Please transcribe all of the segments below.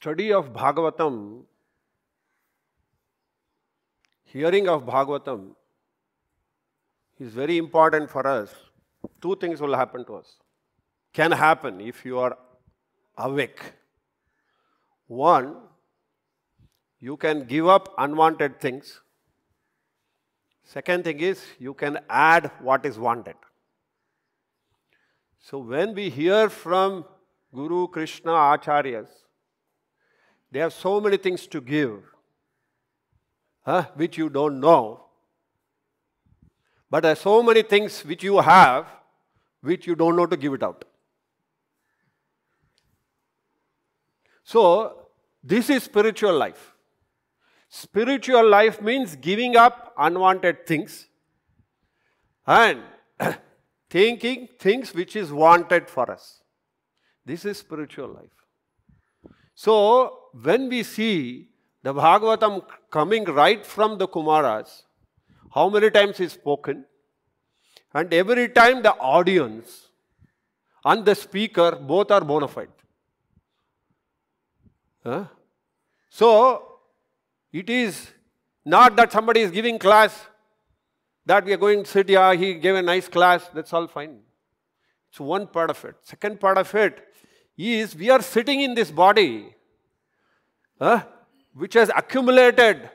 study of Bhagavatam, hearing of Bhagavatam is very important for us, two things will happen to us. Can happen if you are awake. One, you can give up unwanted things. Second thing is, you can add what is wanted. So when we hear from Guru, Krishna, Acharyas, they have so many things to give, huh, which you don't know. But there are so many things which you have, which you don't know to give it out. So, this is spiritual life. Spiritual life means giving up unwanted things and thinking things which is wanted for us. This is spiritual life. So, when we see the Bhagavatam coming right from the Kumaras, how many times is spoken, and every time the audience and the speaker both are bona fide. Huh? So, it is not that somebody is giving class, that we are going to sit, yeah, he gave a nice class, that's all fine. It's one part of it. Second part of it is we are sitting in this body huh, which has accumulated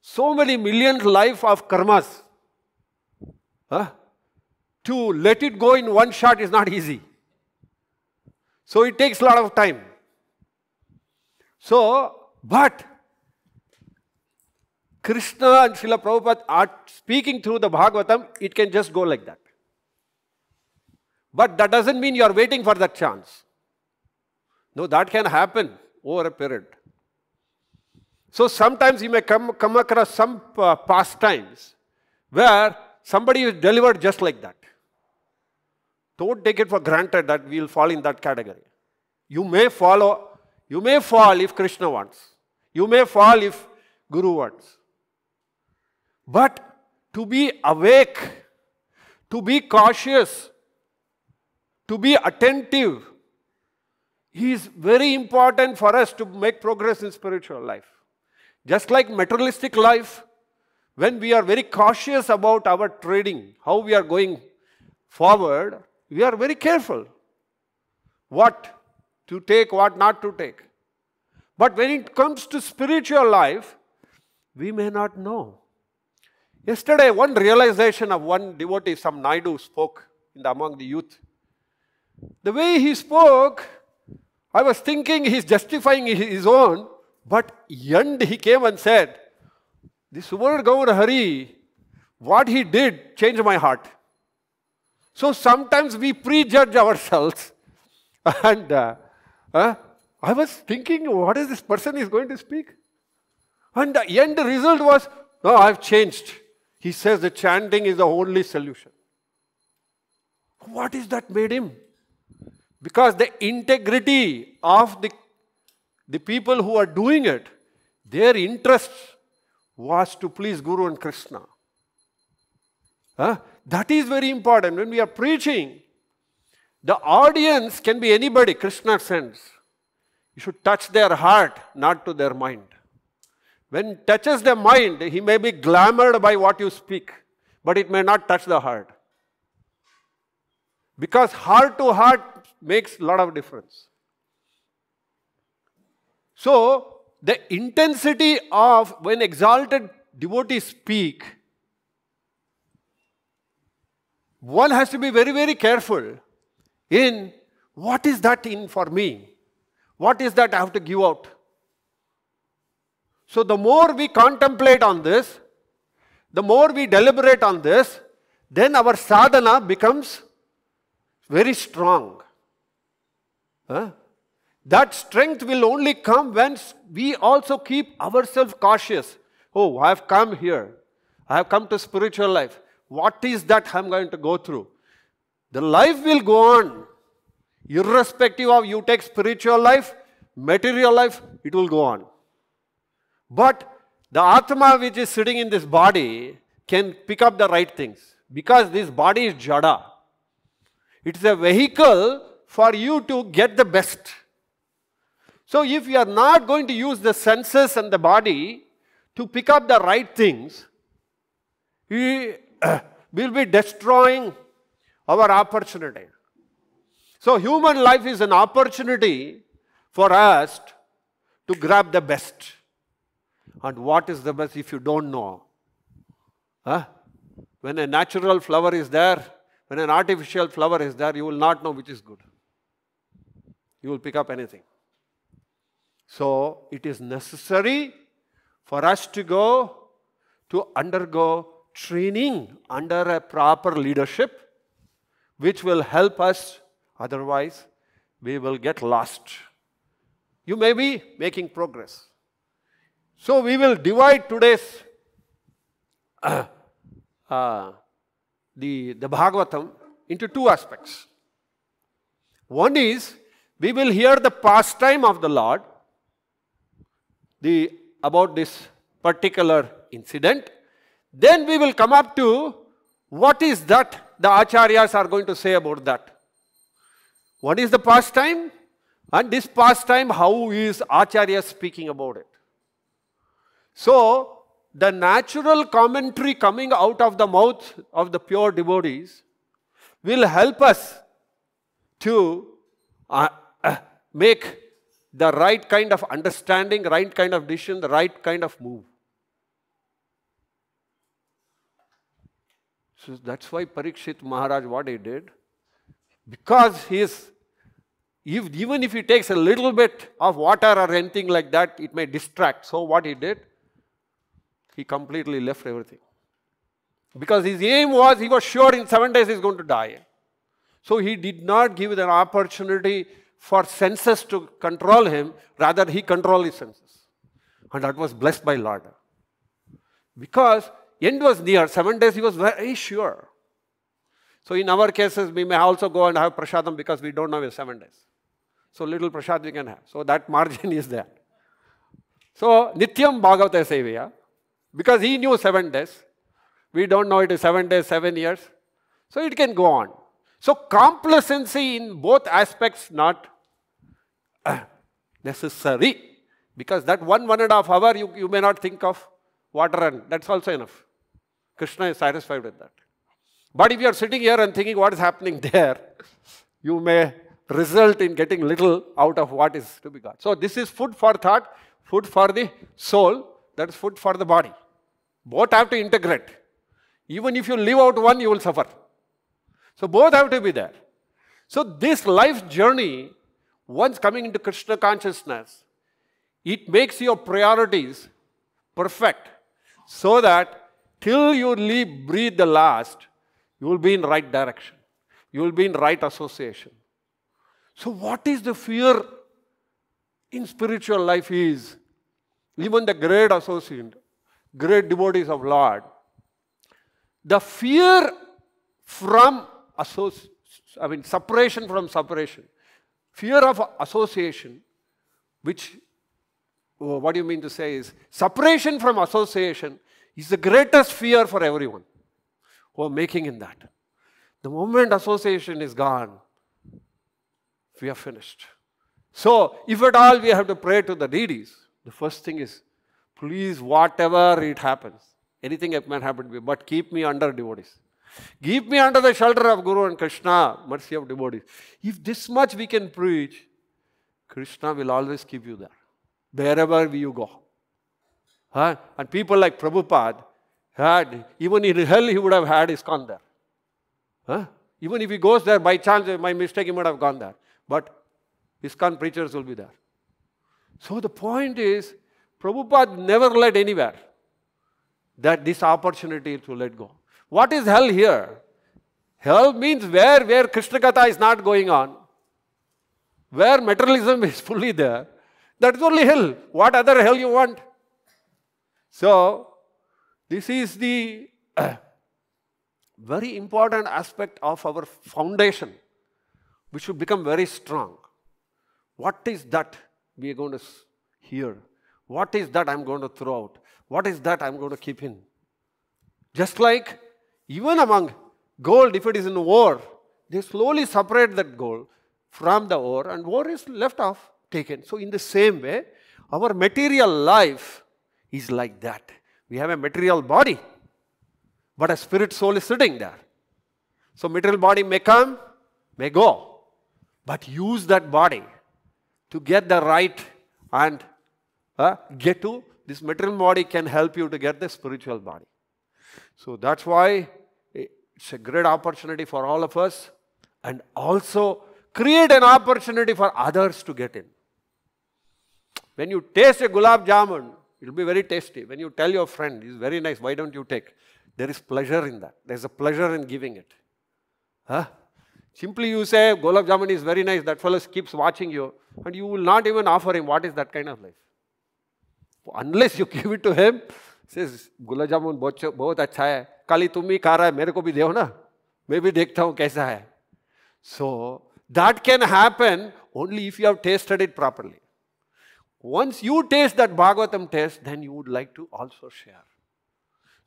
so many millions life of karmas, huh, to let it go in one shot is not easy. So it takes a lot of time. So, but Krishna and Srila Prabhupada are speaking through the Bhagavatam, it can just go like that. But that doesn't mean you are waiting for that chance. No, that can happen over a period. So sometimes you may come, come across some uh, pastimes where somebody is delivered just like that. Don't take it for granted that we will fall in that category. You may follow, you may fall if Krishna wants. You may fall if Guru wants. But to be awake, to be cautious, to be attentive, he is very important for us to make progress in spiritual life. Just like materialistic life, when we are very cautious about our trading, how we are going forward, we are very careful what to take, what not to take. But when it comes to spiritual life, we may not know. Yesterday, one realization of one devotee, some Naidu, spoke the, among the youth. The way he spoke, I was thinking he's justifying his own, but end he came and said, this Subodh Hari, what he did changed my heart. So sometimes we prejudge ourselves. And uh, uh, I was thinking, what is this person is going to speak? And the end result was, no, I've changed. He says the chanting is the only solution. What is that made him? Because the integrity of the, the people who are doing it, their interest was to please Guru and Krishna. Huh? That is very important. When we are preaching, the audience can be anybody Krishna sends. You should touch their heart, not to their mind. When touches the mind, he may be glamored by what you speak, but it may not touch the heart. Because heart to heart makes a lot of difference. So, the intensity of when exalted devotees speak, one has to be very, very careful in what is that in for me? What is that I have to give out? So, the more we contemplate on this, the more we deliberate on this, then our sadhana becomes very strong. Huh? That strength will only come when we also keep ourselves cautious. Oh, I have come here. I have come to spiritual life. What is that I'm going to go through? The life will go on. Irrespective of you take spiritual life, material life, it will go on. But the Atma which is sitting in this body can pick up the right things because this body is Jada. It is a vehicle for you to get the best. So if you are not going to use the senses and the body to pick up the right things, we will be destroying our opportunity. So human life is an opportunity for us to grab the best. And what is the best if you don't know? Huh? When a natural flower is there, when an artificial flower is there, you will not know which is good you will pick up anything. So it is necessary for us to go to undergo training under a proper leadership which will help us. Otherwise, we will get lost. You may be making progress. So we will divide today's uh, uh, the, the Bhagavatam into two aspects. One is we will hear the pastime of the Lord the, about this particular incident. Then we will come up to what is that the acharyas are going to say about that. What is the pastime? And this pastime, how is acharya speaking about it? So, the natural commentary coming out of the mouth of the pure devotees will help us to uh, make the right kind of understanding, right kind of decision, the right kind of move. So that's why Parikshit Maharaj, what he did, because he is, if, even if he takes a little bit of water or anything like that, it may distract. So what he did, he completely left everything. Because his aim was, he was sure in seven days he's going to die. So he did not give an opportunity for senses to control him, rather he controlled his senses. And that was blessed by Lord. Because end was near, seven days he was very sure. So in our cases, we may also go and have prasadam because we don't know in seven days. So little prasad we can have. So that margin is there. So nityam bhagavata sevaya. Because he knew seven days. We don't know it is seven days, seven years. So it can go on. So complacency in both aspects not uh, necessary because that one, one and a half hour you, you may not think of water and that's also enough. Krishna is satisfied with that. But if you are sitting here and thinking what is happening there, you may result in getting little out of what is to be got. So this is food for thought, food for the soul, that is food for the body. Both have to integrate. Even if you leave out one, you will suffer. So both have to be there. So this life journey, once coming into Krishna consciousness, it makes your priorities perfect so that till you leave, breathe the last, you will be in right direction. You will be in right association. So what is the fear in spiritual life is, even the great associate, great devotees of Lord, the fear from I mean, separation from separation. Fear of association, which, uh, what do you mean to say is, separation from association is the greatest fear for everyone who are making in that. The moment association is gone, we are finished. So, if at all we have to pray to the deities, the first thing is, please, whatever it happens, anything that might happen to me, but keep me under devotees. Give me under the shelter of Guru and Krishna, mercy of devotees. If this much we can preach, Krishna will always keep you there, wherever you go. Huh? And people like Prabhupada, had, even in hell he would have had his con there. Huh? Even if he goes there, by chance, by mistake, he might have gone there. But his con preachers will be there. So the point is, Prabhupada never led anywhere that this opportunity to let go. What is hell here? Hell means where, where Krishna Katha is not going on, where materialism is fully there. That is only hell. What other hell you want? So, this is the uh, very important aspect of our foundation. We should become very strong. What is that we are going to hear? What is that I'm going to throw out? What is that I'm going to keep in? Just like even among gold, if it is in ore, they slowly separate that gold from the ore and ore is left off, taken. So in the same way, our material life is like that. We have a material body, but a spirit soul is sitting there. So material body may come, may go, but use that body to get the right and uh, get to this material body can help you to get the spiritual body. So that's why it's a great opportunity for all of us and also create an opportunity for others to get in. When you taste a gulab jamun, it'll be very tasty. When you tell your friend, it's very nice, why don't you take? There is pleasure in that. There's a pleasure in giving it. Huh? Simply you say, gulab jamun is very nice, that fellow keeps watching you and you will not even offer him. What is that kind of life? Unless you give it to him, says, gulab jamun बहुत अच्छा है काली तुम भी खा रहा है मेरे को भी दे ना मैं भी देखता हूं कैसा है so that can happen only if you have tasted it properly once you taste that Bhagavatam taste then you would like to also share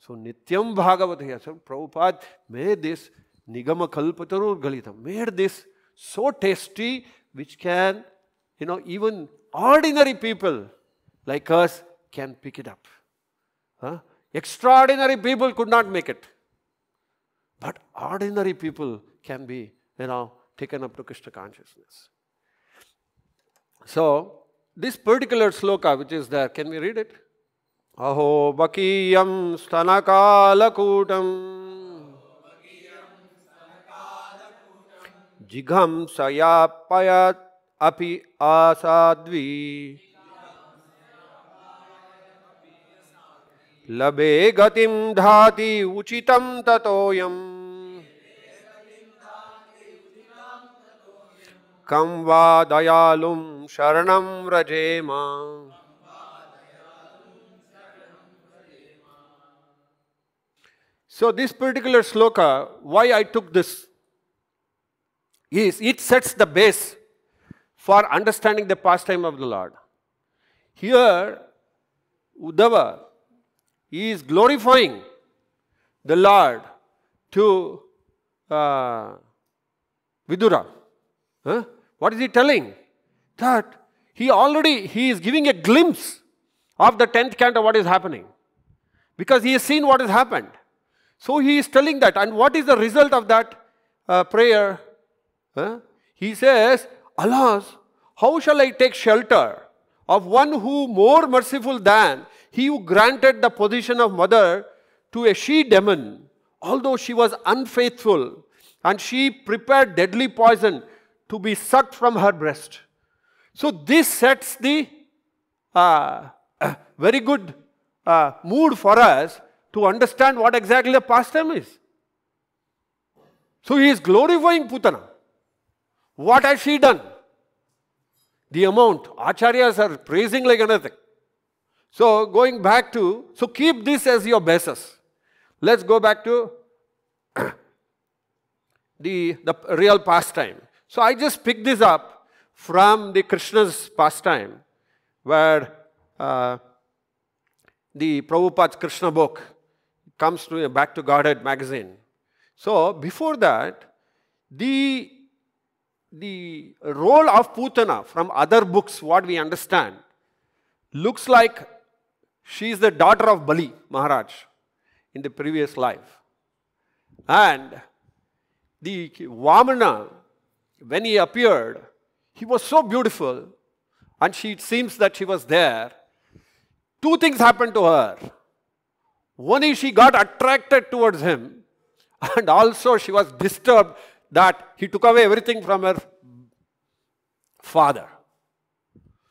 so Nityam Bhagavat Prabhupada may this निगम कल्पतरूर गलित made this so tasty which can you know even ordinary people like us can pick it up हाँ Extraordinary people could not make it. But ordinary people can be, you know, taken up to Krishna consciousness. So, this particular sloka which is there, can we read it? Aho bakiyam stanakalakutam jigham sayapayat api asadvi लभे गतिम धाति उचितम ततोयम kamva वा sharanam शरण So this particular sloka, why I took this, is it sets the base for understanding the pastime of the Lord. Here, Uddhava he is glorifying the Lord to uh, Vidura. Huh? What is he telling? That he already, he is giving a glimpse of the 10th canto what is happening. Because he has seen what has happened. So he is telling that. And what is the result of that uh, prayer? Huh? He says, Alas, how shall I take shelter of one who more merciful than he who granted the position of mother to a she demon, although she was unfaithful, and she prepared deadly poison to be sucked from her breast. So this sets the uh, uh, very good uh, mood for us to understand what exactly the pastime is. So he is glorifying Putana. What has she done? The amount. Acharyas are praising like anything. So going back to, so keep this as your basis. Let's go back to the, the real pastime. So I just picked this up from the Krishna's pastime where uh, the Prabhupada's Krishna book comes to Back to Godhead magazine. So before that, the, the role of Putana from other books, what we understand, looks like she is the daughter of Bali Maharaj in the previous life. And the Vamana, when he appeared, he was so beautiful, and she, it seems that she was there. Two things happened to her. One is she got attracted towards him, and also she was disturbed that he took away everything from her father.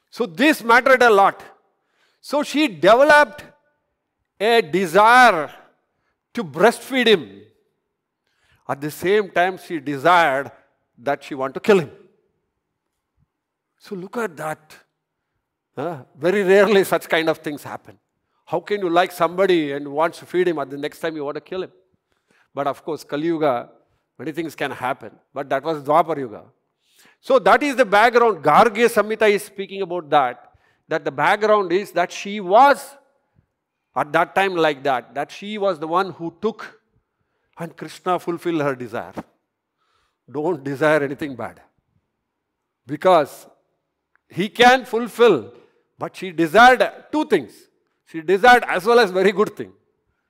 So this mattered a lot. So she developed a desire to breastfeed him. At the same time, she desired that she want to kill him. So look at that. Uh, very rarely such kind of things happen. How can you like somebody and want to feed him and the next time you want to kill him? But of course, Kali Yuga, many things can happen. But that was Dwapar Yuga. So that is the background. Gargi Samhita is speaking about that that the background is that she was at that time like that, that she was the one who took and Krishna fulfilled her desire. Don't desire anything bad. Because he can fulfill, but she desired two things. She desired as well as very good thing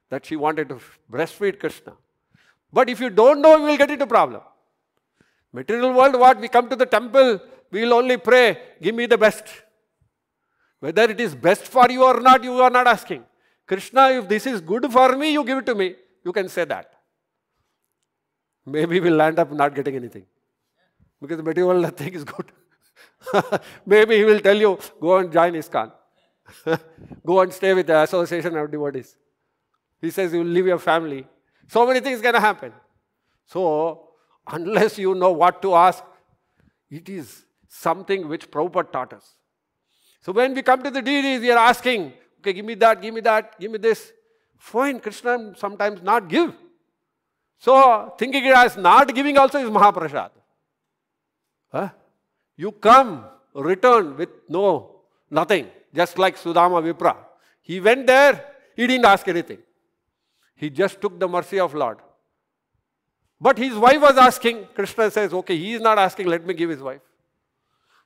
that she wanted to breastfeed Krishna. But if you don't know, you will get into problem. Material world, what? We come to the temple, we will only pray, give me the best. Whether it is best for you or not, you are not asking. Krishna, if this is good for me, you give it to me. You can say that. Maybe we'll end up not getting anything. Because the material nothing is good. Maybe he will tell you, go and join ISKCON. go and stay with the association of devotees. He says you will leave your family. So many things gonna happen. So, unless you know what to ask, it is something which Prabhupada taught us. So when we come to the deities, we are asking, okay, give me that, give me that, give me this. Fine, Krishna sometimes not give. So thinking it as not giving also is Mahaprasad. Huh? You come, return with no, nothing. Just like Sudama Vipra. He went there, he didn't ask anything. He just took the mercy of Lord. But his wife was asking. Krishna says, okay, he is not asking, let me give his wife.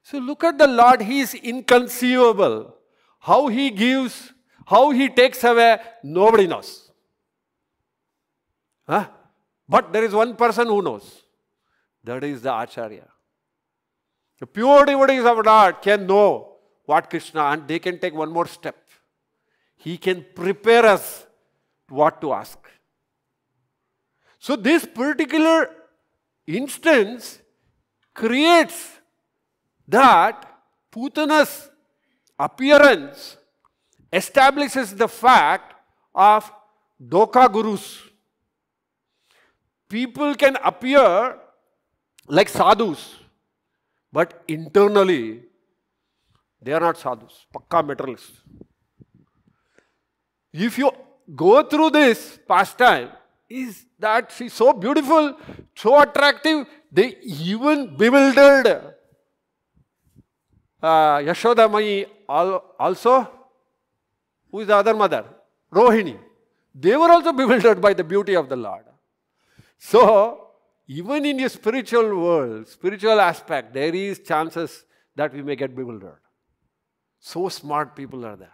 So look at the Lord, He is inconceivable. How He gives, how He takes away, nobody knows. Huh? But there is one person who knows. That is the Acharya. The pure devotees of Lord can know what Krishna and they can take one more step. He can prepare us what to ask. So this particular instance creates that Putana's appearance establishes the fact of Doka gurus. People can appear like sadhus, but internally they are not sadhus, pakka materialists. If you go through this pastime, is that she's so beautiful, so attractive, they even bewildered uh, Yashoda Mai also, who is the other mother? Rohini. They were also bewildered by the beauty of the Lord. So, even in the spiritual world, spiritual aspect, there is chances that we may get bewildered. So smart people are there.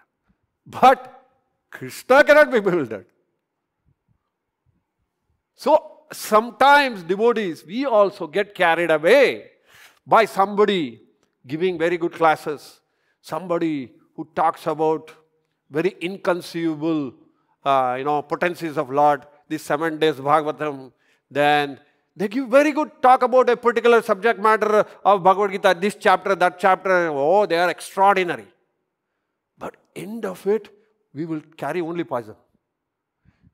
But Krishna cannot be bewildered. So sometimes devotees, we also get carried away by somebody giving very good classes, somebody who talks about very inconceivable, uh, you know, potencies of Lord, these seven days Bhagavatam, then they give very good talk about a particular subject matter of Bhagavad Gita, this chapter, that chapter. Oh, they are extraordinary. But end of it, we will carry only poison.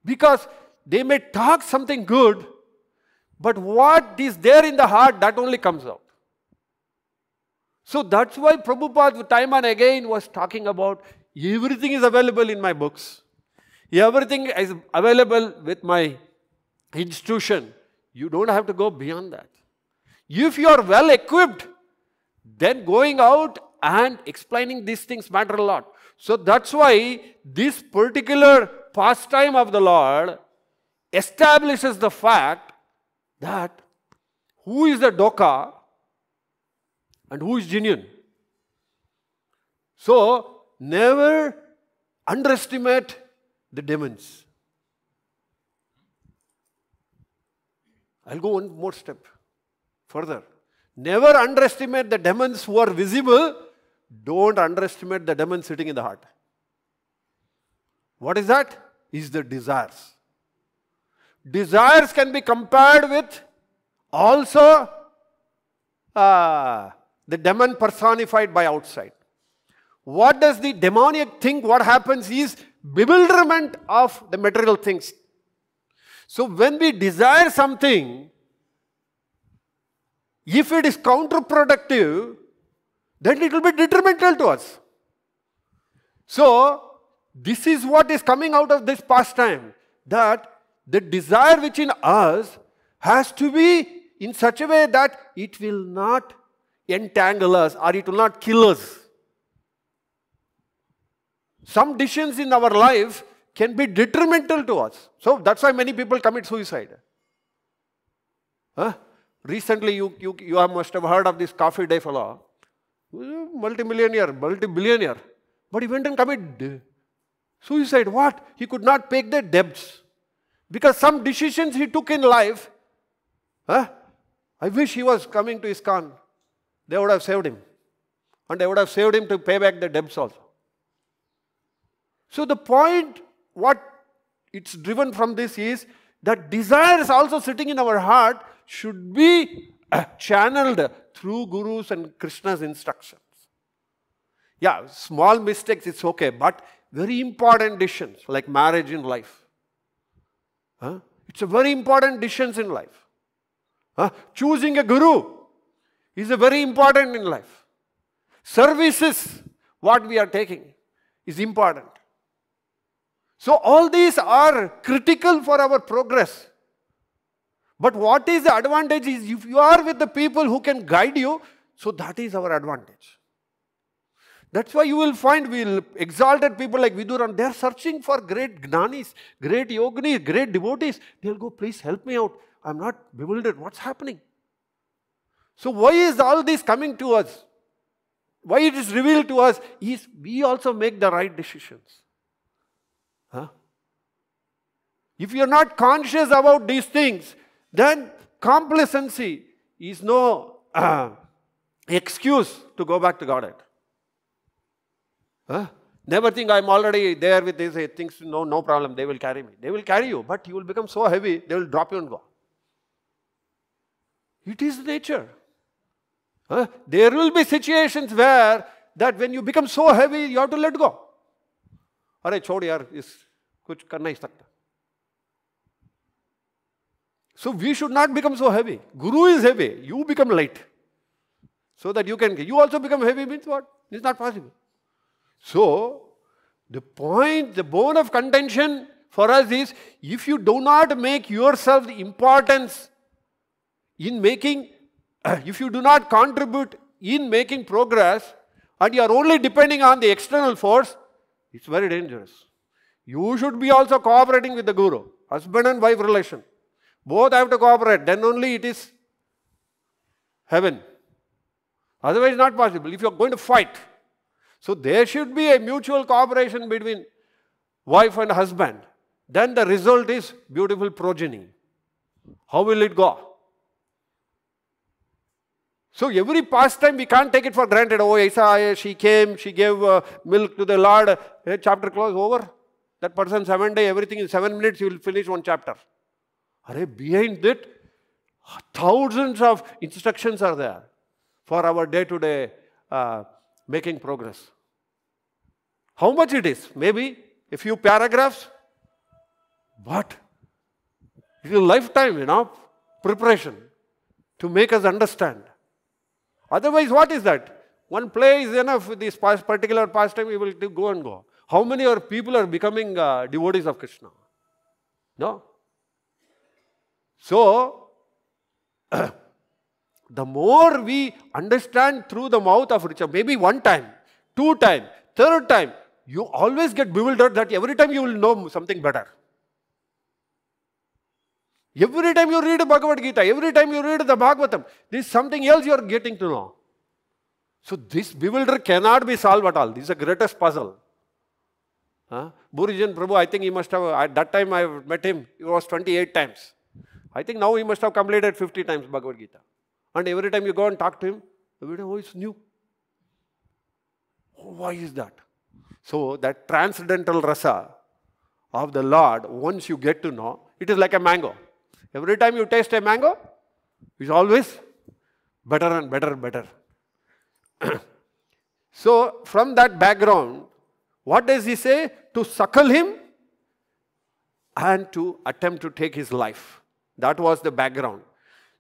Because they may talk something good, but what is there in the heart, that only comes out. So that's why Prabhupada time and again was talking about everything is available in my books. Everything is available with my institution. You don't have to go beyond that. If you are well equipped, then going out and explaining these things matter a lot. So that's why this particular pastime of the Lord establishes the fact that who is the doka and who is genuine. So, never underestimate the demons. I'll go one more step further. Never underestimate the demons who are visible. Don't underestimate the demons sitting in the heart. What is that? Is the desires. Desires can be compared with also uh, the demon personified by outside. What does the demoniac think? What happens is bewilderment of the material things. So when we desire something, if it is counterproductive, then it will be detrimental to us. So this is what is coming out of this pastime that the desire which in us has to be in such a way that it will not entangle us or it will not kill us. Some decisions in our life can be detrimental to us. So that's why many people commit suicide. Huh? Recently, you, you, you must have heard of this coffee day fellow. Multi-millionaire, multi-billionaire. But he went and committed suicide. What? He could not pay the debts. Because some decisions he took in life, huh? I wish he was coming to ISKCON they would have saved him. And they would have saved him to pay back the debts also. So the point, what it's driven from this is that desires also sitting in our heart should be uh, channeled through Guru's and Krishna's instructions. Yeah, small mistakes, it's okay, but very important decisions like marriage in life. Huh? It's a very important decisions in life. Huh? Choosing a guru, is very important in life. Services, what we are taking, is important. So all these are critical for our progress. But what is the advantage is if you are with the people who can guide you, so that is our advantage. That's why you will find we'll exalted people like Viduran, they are searching for great gnanis, great yoginis, great devotees. They'll go, please help me out. I'm not bewildered. What's happening? So why is all this coming to us? Why it is revealed to us is we also make the right decisions. Huh? If you are not conscious about these things, then complacency is no uh, excuse to go back to Godhead. Huh? Never think I'm already there with these eh, things, no, no problem, they will carry me. They will carry you, but you will become so heavy, they will drop you and go. It is nature. There will be situations where that when you become so heavy, you have to let go. अरे छोड़ यार इस कुछ कर नहीं सकता So we should not become so heavy. Guru is heavy. You become light. So that you can. You also become heavy means what? It's not possible. So the point, the bone of contention for us is if you do not make yourself importance in making if you do not contribute in making progress and you are only depending on the external force, it's very dangerous. You should be also cooperating with the guru, husband and wife relation. Both have to cooperate, then only it is heaven. Otherwise, not possible if you are going to fight. So, there should be a mutual cooperation between wife and husband. Then the result is beautiful progeny. How will it go? So every pastime, we can't take it for granted. Oh, Isaiah, she came, she gave uh, milk to the Lord. Hey, chapter close, over. That person, seven day, everything in seven minutes, you will finish one chapter. Are behind that, thousands of instructions are there for our day-to-day -day, uh, making progress. How much it is? Maybe a few paragraphs, but it is a lifetime, you know, preparation to make us understand Otherwise, what is that? One play is enough. This particular pastime, you will go and go. How many are people are becoming uh, devotees of Krishna? No. So, the more we understand through the mouth of Richa, maybe one time, two time, third time, you always get bewildered that every time you will know something better. Every time you read Bhagavad Gita, every time you read the Bhagavatam, there is something else you are getting to know. So this bewilder cannot be solved at all. This is the greatest puzzle. Huh? Burijan Prabhu, I think he must have, at that time I met him, it was 28 times. I think now he must have completed 50 times Bhagavad Gita. And every time you go and talk to him, every time, oh, it's new. Oh, why is that? So that transcendental rasa of the Lord, once you get to know, it is like a mango. Every time you taste a mango, it's always better and better and better. so, from that background, what does he say? To suckle him and to attempt to take his life. That was the background.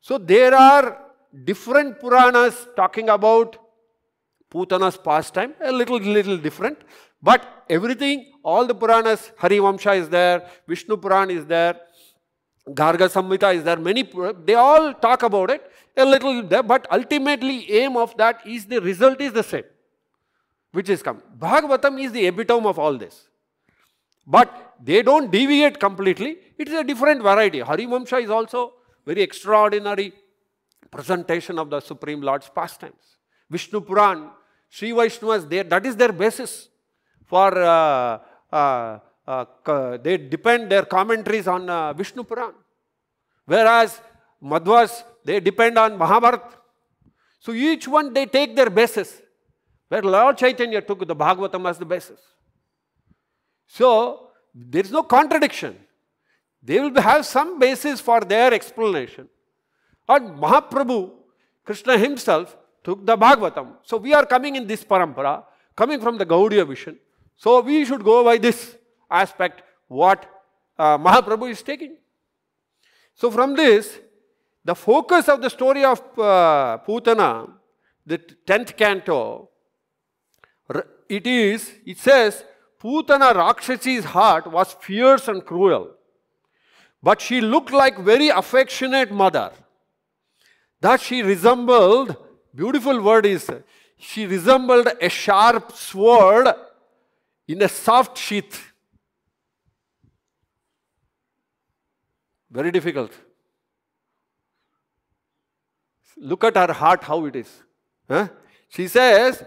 So, there are different Puranas talking about Putana's pastime, a little, little different. But everything, all the Puranas, Hari Vamsha is there, Vishnu Puran is there, Garga Samhita is there, many, they all talk about it a little there, but ultimately aim of that is the result is the same, which is come. Bhagavatam is the epitome of all this. But they don't deviate completely. It is a different variety. Harimamsha is also very extraordinary presentation of the Supreme Lord's pastimes. Vishnu Puran, Sri there. that is their basis for uh, uh, uh, they depend their commentaries on uh, Vishnu Puran. Whereas Madhvas, they depend on Mahabharata. So each one they take their basis. Where Lord Chaitanya took the Bhagavatam as the basis. So there is no contradiction. They will have some basis for their explanation. And Mahaprabhu, Krishna himself, took the Bhagavatam. So we are coming in this parampara, coming from the Gaudiya vision. So we should go by this aspect what uh, Mahaprabhu is taking. So from this, the focus of the story of uh, Putana, the 10th canto, it is, it says, Putana Rakshasi's heart was fierce and cruel, but she looked like very affectionate mother. That she resembled, beautiful word is, she resembled a sharp sword in a soft sheath. Very difficult. Look at her heart, how it is. Huh? She says,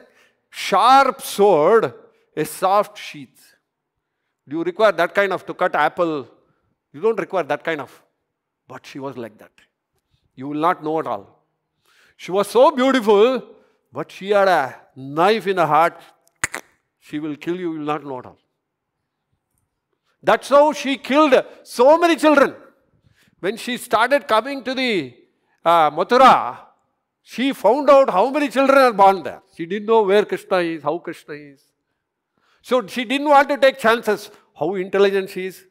sharp sword, a soft sheath. Do you require that kind of to cut apple? You don't require that kind of. But she was like that. You will not know at all. She was so beautiful, but she had a knife in her heart. She will kill you, you will not know at all. That's how she killed so many children when she started coming to the uh, Mathura, she found out how many children are born there. She didn't know where Krishna is, how Krishna is. So she didn't want to take chances. How intelligent she is.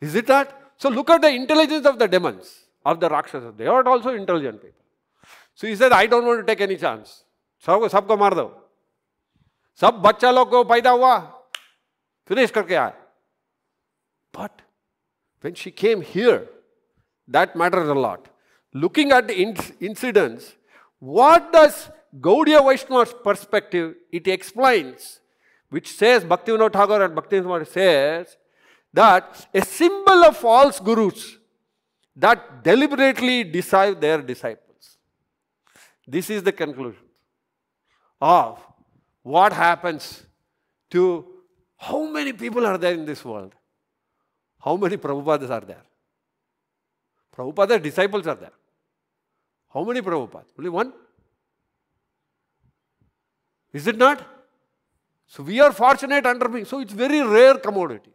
Is it that? So look at the intelligence of the demons, of the Rakshasas. They are also intelligent people. So he said, I don't want to take any chance. सबको सबको मार दो सब बच्चा लोग को पैदा हुआ फिनिश करके आए But. When she came here, that mattered a lot. Looking at the inc incidents, what does Gaudiya Vaishnava's perspective, it explains, which says, Bhaktivinoda Tagore and Bhaktivinoda says, that a symbol of false gurus that deliberately deceive their disciples. This is the conclusion of what happens to how many people are there in this world. How many Prabhupadas are there? Prabhupada's disciples are there. How many Prabhupada? Only one? Is it not? So we are fortunate under me. So it's very rare commodity.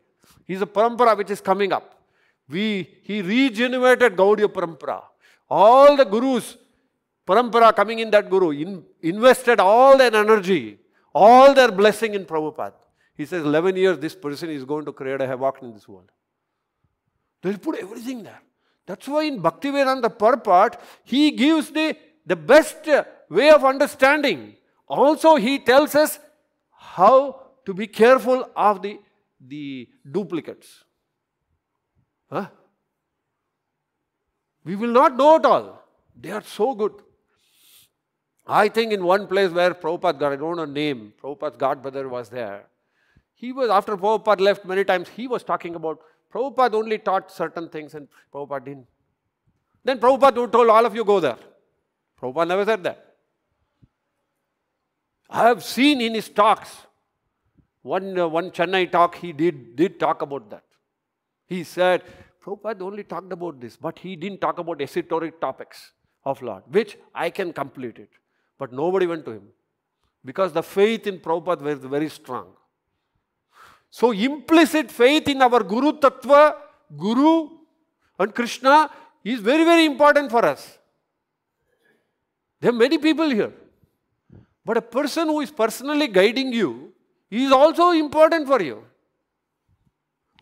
He's a parampara which is coming up. We, he regenerated Gaudiya parampara. All the gurus, parampara coming in that guru, in, invested all their energy, all their blessing in Prabhupada. He says 11 years this person is going to create a havoc in this world they put everything there. That's why in Bhaktivedanta purport, he gives the, the best way of understanding. Also, he tells us how to be careful of the, the duplicates. Huh? We will not know it all. They are so good. I think in one place where Prabhupada got, I don't know name, Prabhupada's godbrother was there. He was, after Prabhupada left many times, he was talking about Prabhupada only taught certain things and Prabhupada didn't. Then Prabhupada told all of you go there. Prabhupada never said that. I have seen in his talks, one, uh, one Chennai talk he did, did talk about that. He said, Prabhupada only talked about this, but he didn't talk about esoteric topics of Lord, which I can complete it. But nobody went to him because the faith in Prabhupada was very strong. So implicit faith in our Guru Tattva, Guru and Krishna is very, very important for us. There are many people here. But a person who is personally guiding you is also important for you.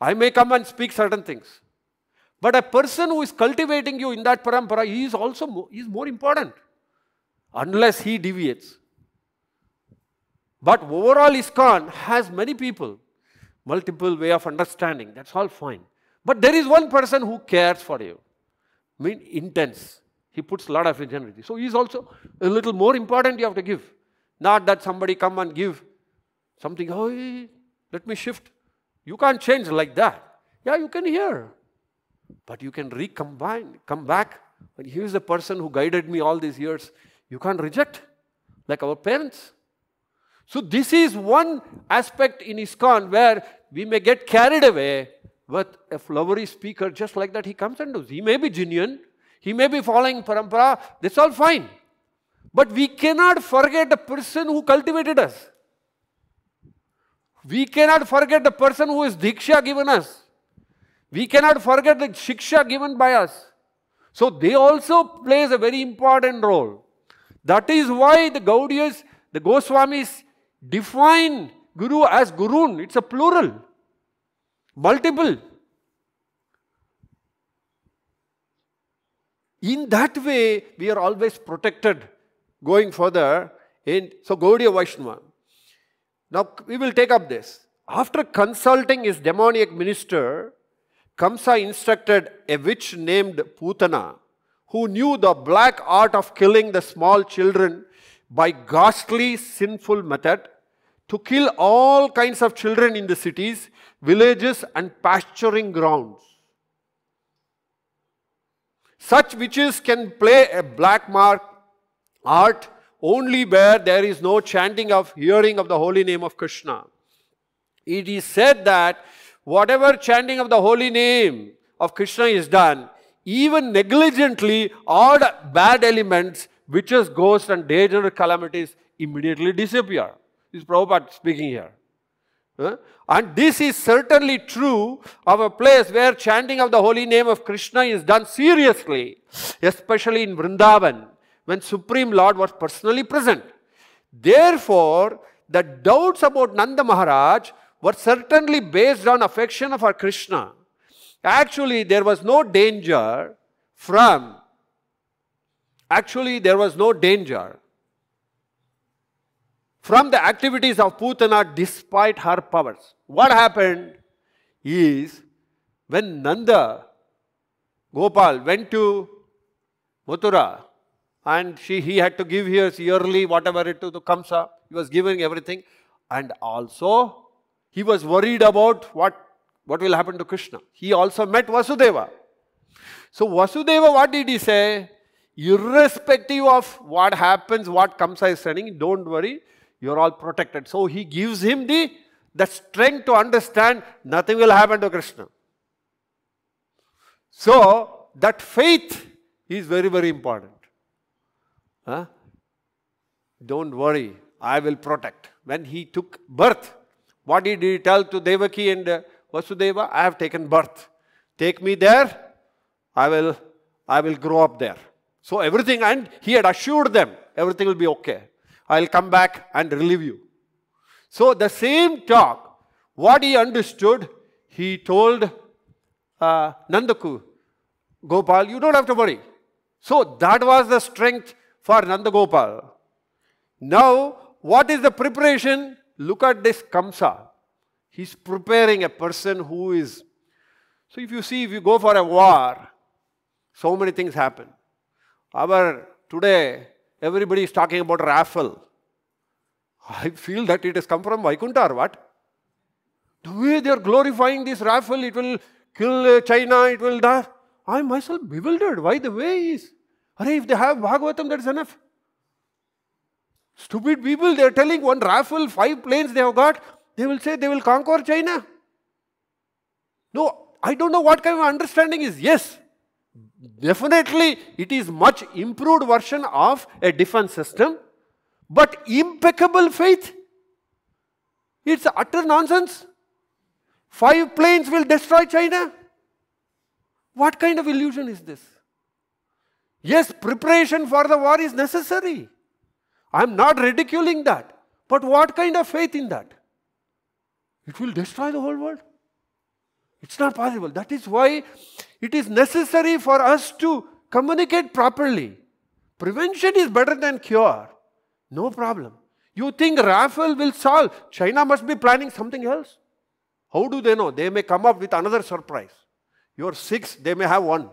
I may come and speak certain things. But a person who is cultivating you in that parampara, he is also more, he is more important. Unless he deviates. But overall ISKCON has many people multiple way of understanding. That's all fine. But there is one person who cares for you. I mean, intense. He puts a lot of energy. So he's also a little more important you have to give. Not that somebody come and give something, oh, eh, let me shift. You can't change like that. Yeah, you can hear. But you can recombine, come back. And here's the person who guided me all these years. You can't reject like our parents. So this is one aspect in ISKCON where we may get carried away with a flowery speaker just like that he comes and does. He may be genuine, he may be following parampara, that's all fine. But we cannot forget the person who cultivated us. We cannot forget the person who is diksha given us. We cannot forget the shiksha given by us. So they also plays a very important role. That is why the Gaudiyas, the Goswamis Define guru as gurun. It's a plural. Multiple. In that way, we are always protected going further. In, so, Gaudiya Vaishnava. Now, we will take up this. After consulting his demoniac minister, Kamsa instructed a witch named Putana, who knew the black art of killing the small children by ghastly, sinful method, to kill all kinds of children in the cities, villages and pasturing grounds. Such witches can play a black mark art only where there is no chanting of hearing of the holy name of Krishna. It is said that whatever chanting of the holy name of Krishna is done, even negligently, all bad elements, witches, ghosts and dangerous calamities immediately disappear is Prabhupada speaking here. Huh? And this is certainly true of a place where chanting of the holy name of Krishna is done seriously, especially in Vrindavan, when Supreme Lord was personally present. Therefore, the doubts about Nanda Maharaj were certainly based on affection for Krishna. Actually, there was no danger from, actually, there was no danger from the activities of Putana despite her powers. What happened is when Nanda Gopal went to Mathura and she, he had to give his yearly whatever it to the Kamsa, he was giving everything and also he was worried about what, what will happen to Krishna. He also met Vasudeva. So Vasudeva, what did he say? Irrespective of what happens, what Kamsa is sending, don't worry you are all protected. So he gives him the, the strength to understand nothing will happen to Krishna. So that faith is very, very important. Huh? Don't worry, I will protect. When he took birth, what did he tell to Devaki and uh, Vasudeva? I have taken birth. Take me there, I will, I will grow up there. So everything, and he had assured them, everything will be okay. I'll come back and relieve you. So the same talk, what he understood, he told uh, Nandaku, Gopal, you don't have to worry. So that was the strength for Nandagopal. Now, what is the preparation? Look at this Kamsa. He's preparing a person who is... So if you see, if you go for a war, so many things happen. Our today, everybody is talking about raffle. I feel that it has come from Vaikuntha or what? The way they are glorifying this raffle, it will kill uh, China, it will die. I am myself bewildered why the way is. Array, if they have Bhagavatam, that is enough. Stupid people, they are telling one raffle, five planes they have got, they will say they will conquer China. No, I don't know what kind of understanding is. Yes, Definitely, it is much improved version of a defense system. But impeccable faith, it's utter nonsense. Five planes will destroy China. What kind of illusion is this? Yes, preparation for the war is necessary. I am not ridiculing that. But what kind of faith in that? It will destroy the whole world. It's not possible. That is why it is necessary for us to communicate properly. Prevention is better than cure. No problem. You think Rafael will solve? China must be planning something else. How do they know? They may come up with another surprise. You are six, they may have one.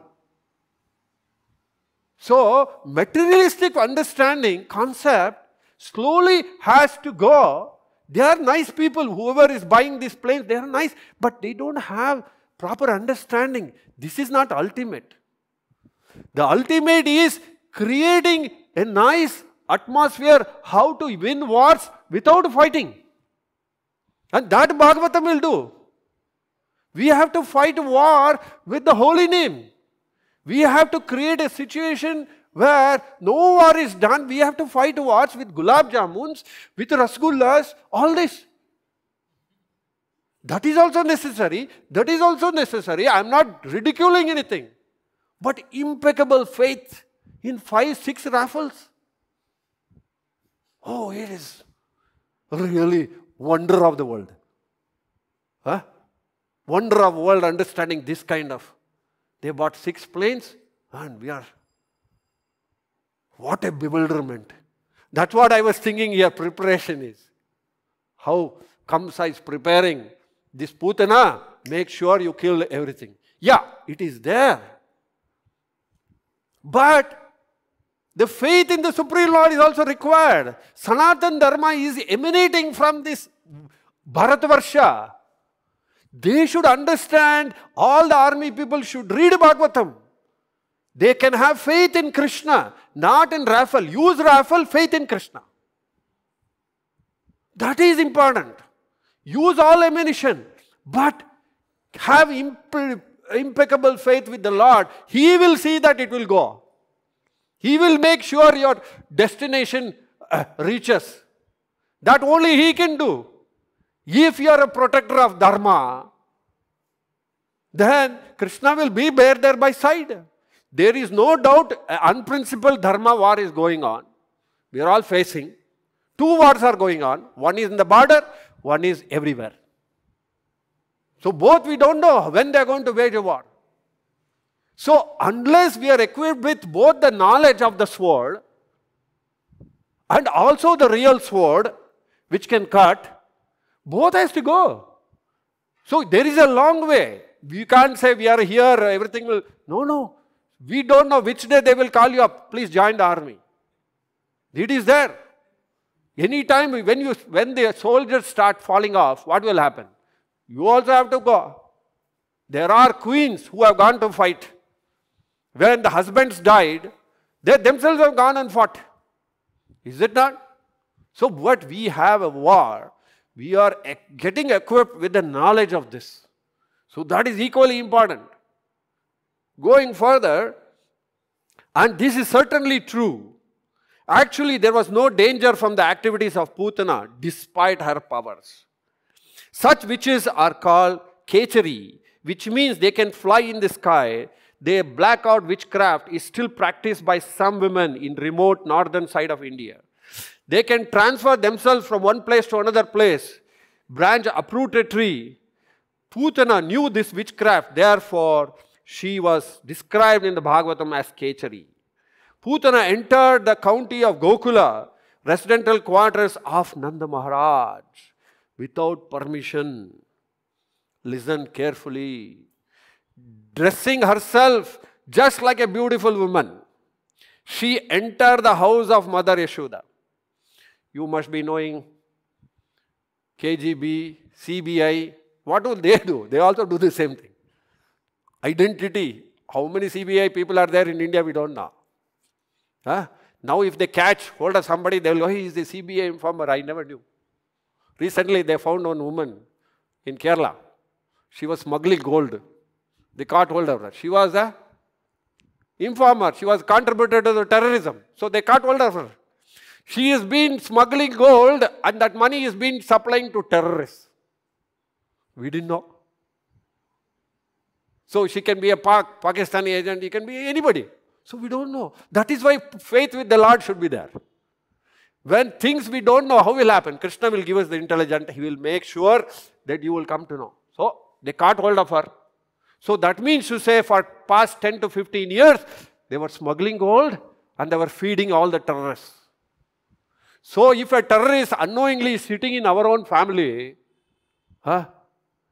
So, materialistic understanding, concept, slowly has to go. They are nice people. Whoever is buying these planes, they are nice, but they don't have proper understanding. This is not ultimate. The ultimate is creating a nice atmosphere how to win wars without fighting. And that Bhagavatam will do. We have to fight war with the holy name. We have to create a situation where no war is done. We have to fight wars with gulab jamuns, with rasgullas, all this. That is also necessary. That is also necessary. I'm not ridiculing anything. But impeccable faith in five, six raffles. Oh, it is really wonder of the world. Huh? Wonder of world understanding this kind of. They bought six planes and we are. What a bewilderment. That's what I was thinking here preparation is. How Kamsa is preparing this Putana, make sure you kill everything. Yeah, it is there. But the faith in the Supreme Lord is also required. Sanatan Dharma is emanating from this Bharatvarsha. They should understand, all the army people should read Bhagavatam. They can have faith in Krishna, not in Raffle. Use Raffle, faith in Krishna. That is important. Use all ammunition, but have imp impeccable faith with the Lord. He will see that it will go. He will make sure your destination uh, reaches. That only He can do. If you are a protector of Dharma, then Krishna will be there, there by side. There is no doubt uh, unprincipled Dharma war is going on. We are all facing. Two wars are going on. One is in the border, one is everywhere. So both we don't know when they are going to wage a war. So unless we are equipped with both the knowledge of the sword and also the real sword which can cut, both has to go. So there is a long way. We can't say we are here, everything will... No, no. We don't know which day they will call you up. Please join the army. It is there. Anytime when, you, when the soldiers start falling off, what will happen? You also have to go. There are queens who have gone to fight. When the husbands died, they themselves have gone and fought. Is it not? So what we have a war, we are getting equipped with the knowledge of this. So that is equally important. Going further, and this is certainly true Actually, there was no danger from the activities of Putana despite her powers. Such witches are called Kachari, which means they can fly in the sky. Their blackout witchcraft is still practiced by some women in remote northern side of India. They can transfer themselves from one place to another place, branch uproot a tree. Putana knew this witchcraft, therefore she was described in the Bhagavatam as Kachari. Putana entered the county of Gokula, residential quarters of Nanda Maharaj, without permission. Listen carefully. Dressing herself just like a beautiful woman, she entered the house of Mother Yashoda. You must be knowing KGB, CBI, what will they do? They also do the same thing. Identity. How many CBI people are there in India? We don't know. Huh? Now if they catch hold of somebody, they will go, he is the CBI informer, I never knew. Recently they found one woman in Kerala. She was smuggling gold. They caught hold of her. She was a informer. She was contributor to the terrorism. So they caught hold of her. She has been smuggling gold and that money is being supplying to terrorists. We didn't know. So she can be a Pakistani agent, he can be anybody. So we don't know. That is why faith with the Lord should be there. When things we don't know, how will happen? Krishna will give us the intelligence. He will make sure that you will come to know. So they caught hold of her. So that means to say for past 10 to 15 years, they were smuggling gold and they were feeding all the terrorists. So if a terrorist unknowingly is sitting in our own family, huh,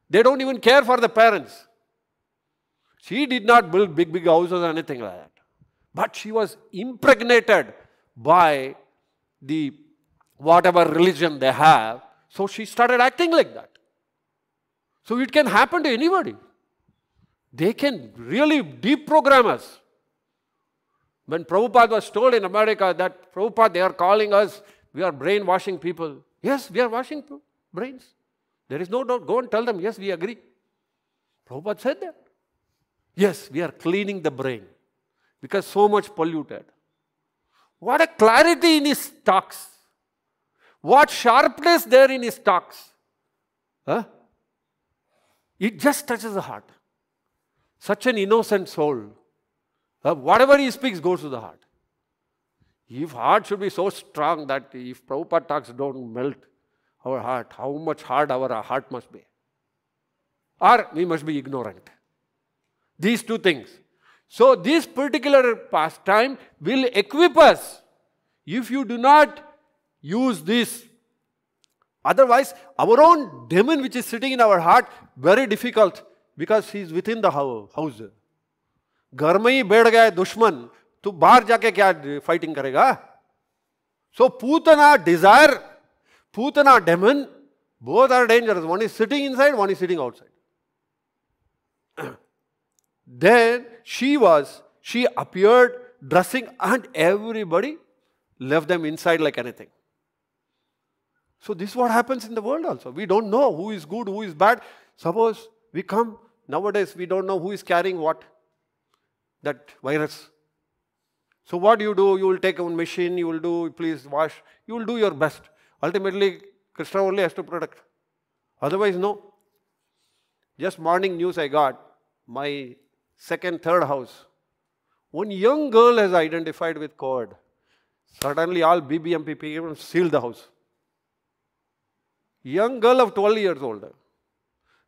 they don't even care for the parents. She did not build big, big houses or anything like that. But she was impregnated by the whatever religion they have. So she started acting like that. So it can happen to anybody. They can really deprogram us. When Prabhupada was told in America that Prabhupada, they are calling us, we are brainwashing people. Yes, we are washing brains. There is no doubt. Go and tell them, yes, we agree. Prabhupada said that. Yes, we are cleaning the brain because so much polluted. What a clarity in his talks. What sharpness there in his talks. Huh? It just touches the heart. Such an innocent soul. Uh, whatever he speaks goes to the heart. If heart should be so strong that if Prabhupada talks don't melt our heart, how much hard our heart must be. Or we must be ignorant. These two things. So this particular pastime will equip us if you do not use this. Otherwise, our own demon which is sitting in our heart, very difficult because he is within the house. घर में ही बैठ गया है दुश्मन fighting बाहर जाके क्या desire, करेगा demon, both are dangerous. One is sitting inside, One is sitting outside. Then she was, she appeared dressing and everybody left them inside like anything. So this is what happens in the world also. We don't know who is good, who is bad. Suppose we come, nowadays we don't know who is carrying what, that virus. So what do you do? You will take a machine, you will do, please wash, you will do your best. Ultimately, Krishna only has to protect. Otherwise, no. Just morning news I got, my second, third house. One young girl has identified with God. Suddenly all BBMP people sealed the house. Young girl of 12 years old.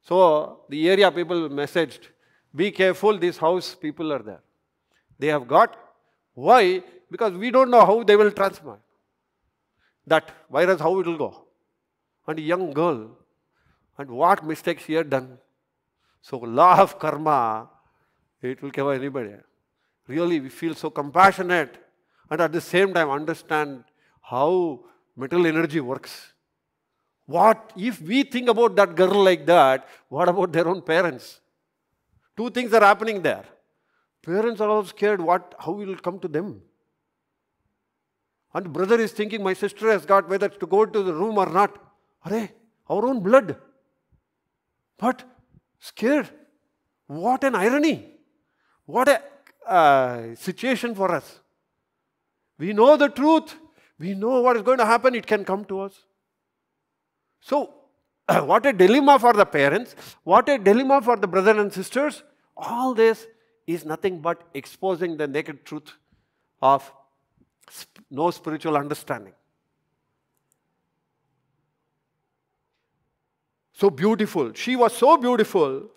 So the area people messaged, be careful, this house people are there. They have got. Why? Because we don't know how they will transfer. That virus, how it will go. And young girl, and what mistakes she had done. So law of karma it will cover anybody. Really, we feel so compassionate and at the same time understand how metal energy works. What if we think about that girl like that, what about their own parents? Two things are happening there. Parents are all scared what how will it come to them. And brother is thinking my sister has got whether to go to the room or not. Are our own blood. But scared. What an irony. What a uh, situation for us. We know the truth. We know what is going to happen. It can come to us. So, what a dilemma for the parents. What a dilemma for the brothers and sisters. All this is nothing but exposing the naked truth of sp no spiritual understanding. So beautiful. She was so beautiful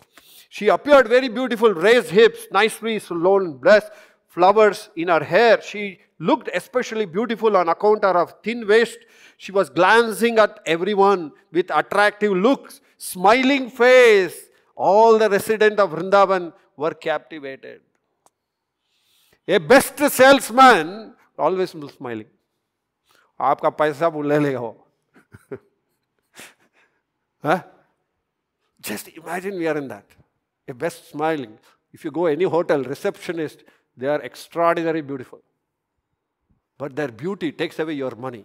she appeared very beautiful, raised hips, nicely slowed breasts, flowers in her hair. She looked especially beautiful on account of her thin waist. She was glancing at everyone with attractive looks, smiling face. All the residents of Vrindavan were captivated. A best salesman always smiling. आपका पैसा वो Just imagine we are in that a best smiling. If you go any hotel, receptionist, they are extraordinarily beautiful. But their beauty takes away your money.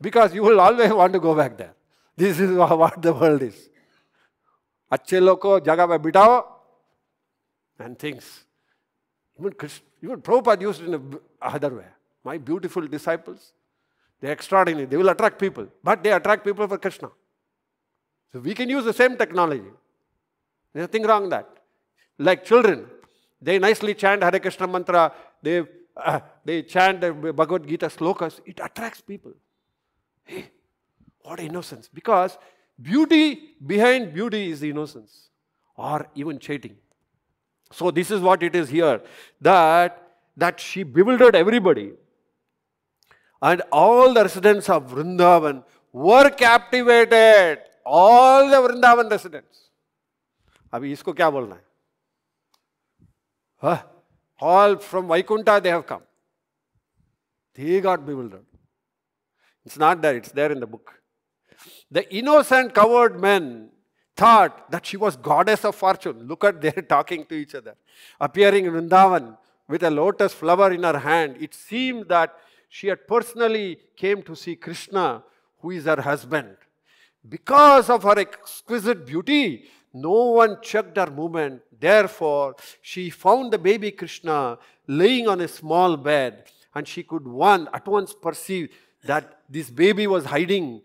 Because you will always want to go back there. This is what the world is. अच्छे लोग jagabai जगह and things. Even, Christ, even Prabhupada used in another way. My beautiful disciples, they're extraordinary. They will attract people. But they attract people for Krishna. So we can use the same technology. There's nothing wrong with that. Like children, they nicely chant Hare Krishna mantra, they, uh, they chant the Bhagavad Gita slokas. It attracts people. Hey, what innocence. Because beauty, behind beauty is innocence or even cheating. So this is what it is here, that, that she bewildered everybody. And all the residents of Vrindavan were captivated all the Vrindavan residents. Abhi, इसको क्या बोलना है huh? all from Vaikunta they have come. They got bewildered. It's not there, it's there in the book. The innocent coward men thought that she was goddess of fortune. Look at they're talking to each other. Appearing in Vrindavan with a lotus flower in her hand, it seemed that she had personally came to see Krishna, who is her husband. Because of her exquisite beauty, no one checked her movement. Therefore, she found the baby Krishna laying on a small bed, and she could one at once perceive that this baby was hiding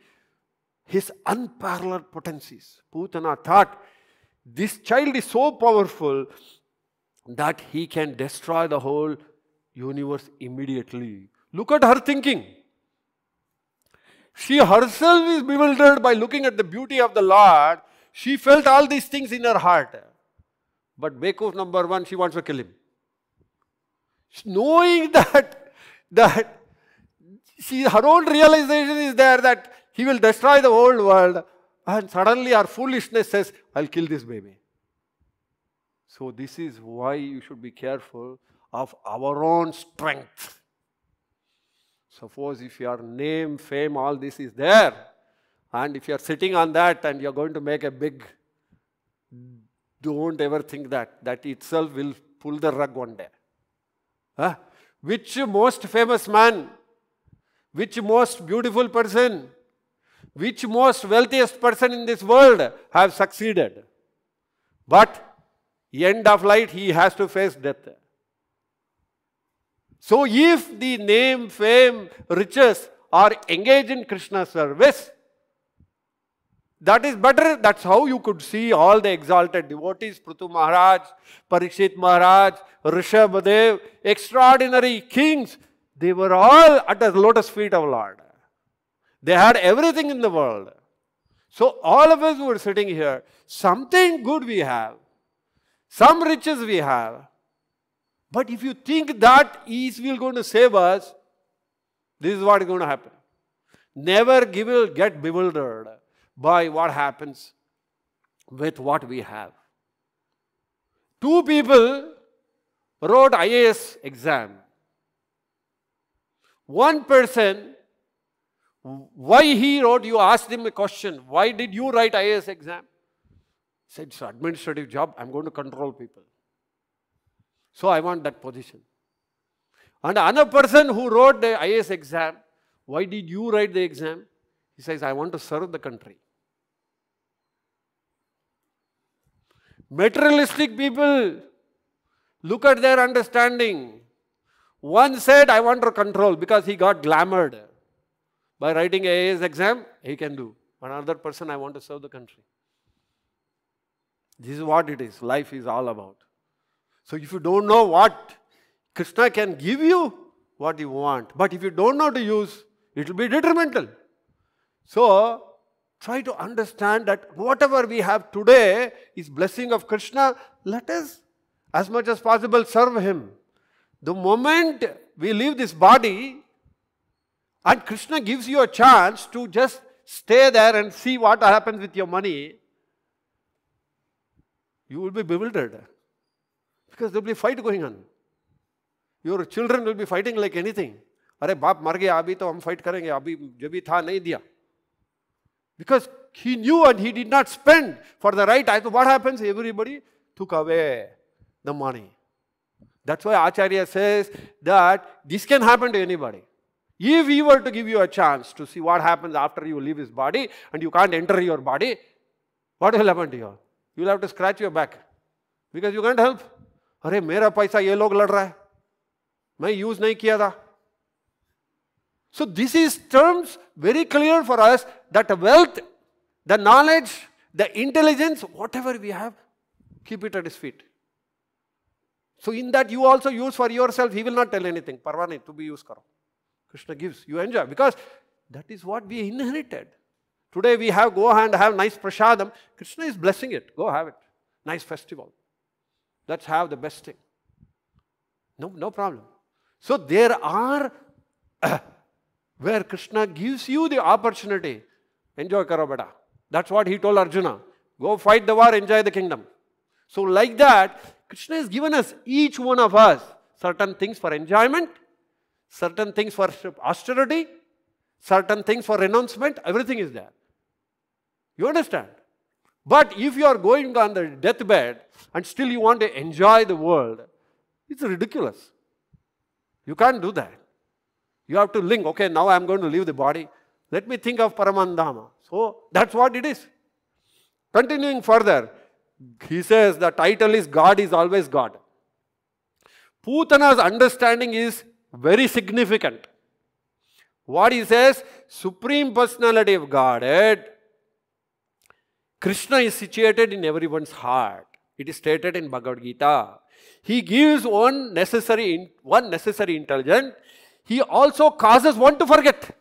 his unparalleled potencies. Putana thought, this child is so powerful that he can destroy the whole universe immediately. Look at her thinking. She herself is bewildered by looking at the beauty of the Lord. She felt all these things in her heart. But Bekof number one, she wants to kill him. Knowing that, that she, her own realization is there that he will destroy the whole world. And suddenly her foolishness says, I'll kill this baby. So this is why you should be careful of our own strength. Suppose if your name, fame, all this is there, and if you are sitting on that and you are going to make a big, don't ever think that. That itself will pull the rug one day. Huh? Which most famous man? Which most beautiful person? Which most wealthiest person in this world have succeeded? But end of life, he has to face death. So if the name, fame, riches are engaged in Krishna service, that is better. That's how you could see all the exalted devotees, Prithu Maharaj, Parikshit Maharaj, Rishabhadev, extraordinary kings. They were all at the lotus feet of Lord. They had everything in the world. So all of us who are sitting here, something good we have. Some riches we have. But if you think that is will going to save us, this is what is going to happen. Never give, get bewildered by what happens with what we have. Two people wrote IAS exam. One person, why he wrote, you asked him a question, why did you write IAS exam? He said, it's an administrative job, I'm going to control people. So I want that position. And another person who wrote the IAS exam, why did you write the exam? He says, I want to serve the country. Materialistic people, look at their understanding. One said, I want to control because he got glamoured. By writing AAS exam, he can do. Another person, I want to serve the country. This is what it is. Life is all about. So if you don't know what Krishna can give you, what you want. But if you don't know to use, it will be detrimental. So try to understand that whatever we have today is blessing of Krishna. Let us, as much as possible, serve Him. The moment we leave this body, and Krishna gives you a chance to just stay there and see what happens with your money, you will be bewildered because there will be fight going on. Your children will be fighting like anything. अरे बाप मर गया अभी तो हम fight करेंगे अभी जब भी था नहीं दिया because he knew and he did not spend for the right I तो what happens took away the money. That's why Acharya says that this can happen to anybody. If he were to give you a chance to see what happens after you leave his body and you can't enter your body, what will happen to you? You will have to scratch your back because you can't help. अरे मेरा पैसा ये लोग लड़ रहा है मैं use नहीं किया था So this is terms very clear for us that wealth, the knowledge, the intelligence, whatever we have, keep it at his feet. So in that you also use for yourself, he will not tell anything. Parvane, to be used karo. Krishna gives, you enjoy. Because that is what we inherited. Today we have, go and have nice prasadam. Krishna is blessing it. Go have it. Nice festival. Let's have the best thing. No, no problem. So there are uh, where Krishna gives you the opportunity. Enjoy Karabada. That's what he told Arjuna. Go fight the war, enjoy the kingdom. So, like that, Krishna has given us, each one of us, certain things for enjoyment, certain things for austerity, certain things for renouncement. Everything is there. You understand? But if you are going on the deathbed and still you want to enjoy the world, it's ridiculous. You can't do that. You have to link, okay, now I'm going to leave the body. Let me think of Paramandama. So that's what it is. Continuing further, he says the title is God is always God. Putana's understanding is very significant. What he says, Supreme Personality of Godhead Krishna is situated in everyone's heart. It is stated in Bhagavad Gita. He gives one necessary, one necessary intelligence. He also causes one to forget.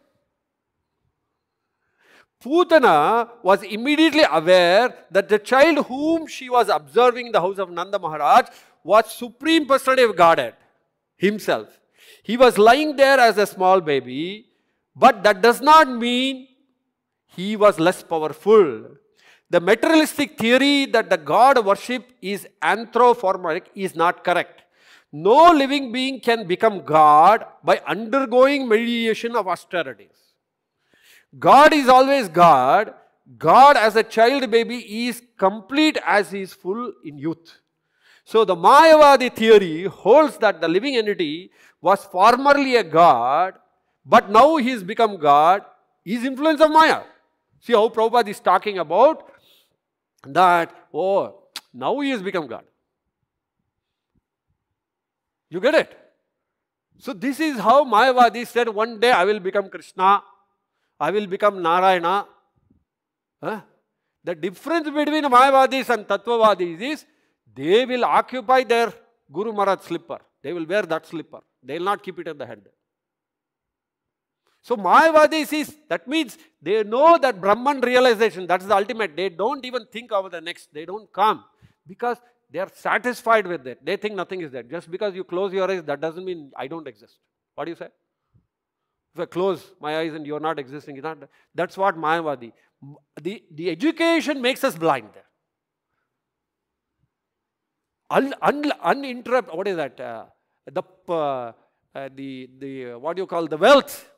Putana was immediately aware that the child whom she was observing in the house of Nanda Maharaj was supreme personality of Godhead himself. He was lying there as a small baby, but that does not mean he was less powerful. The materialistic theory that the God worship is anthropomorphic is not correct. No living being can become God by undergoing mediation of austerities. God is always God. God as a child baby is complete as he is full in youth. So the Mayavadi theory holds that the living entity was formerly a God, but now he has become God, is influence of Maya. See how Prabhupada is talking about that, oh, now he has become God. You get it? So this is how Mayavadi said, one day I will become Krishna, I will become Narayana. Huh? The difference between Mayavadis and Tattvavadis is they will occupy their Guru Maharaj slipper. They will wear that slipper. They will not keep it at the head. So Mayavadis is, that means they know that Brahman realization, that's the ultimate. They don't even think of the next. They don't come because they are satisfied with it. They think nothing is there. Just because you close your eyes, that doesn't mean I don't exist. What do you say? If I close my eyes and you're not existing, you're not, that's what Mayavadi. The, the education makes us blind there. Un, un, uninterrupted, what is that? Uh, the, uh, uh, the, the, what do you call the wealth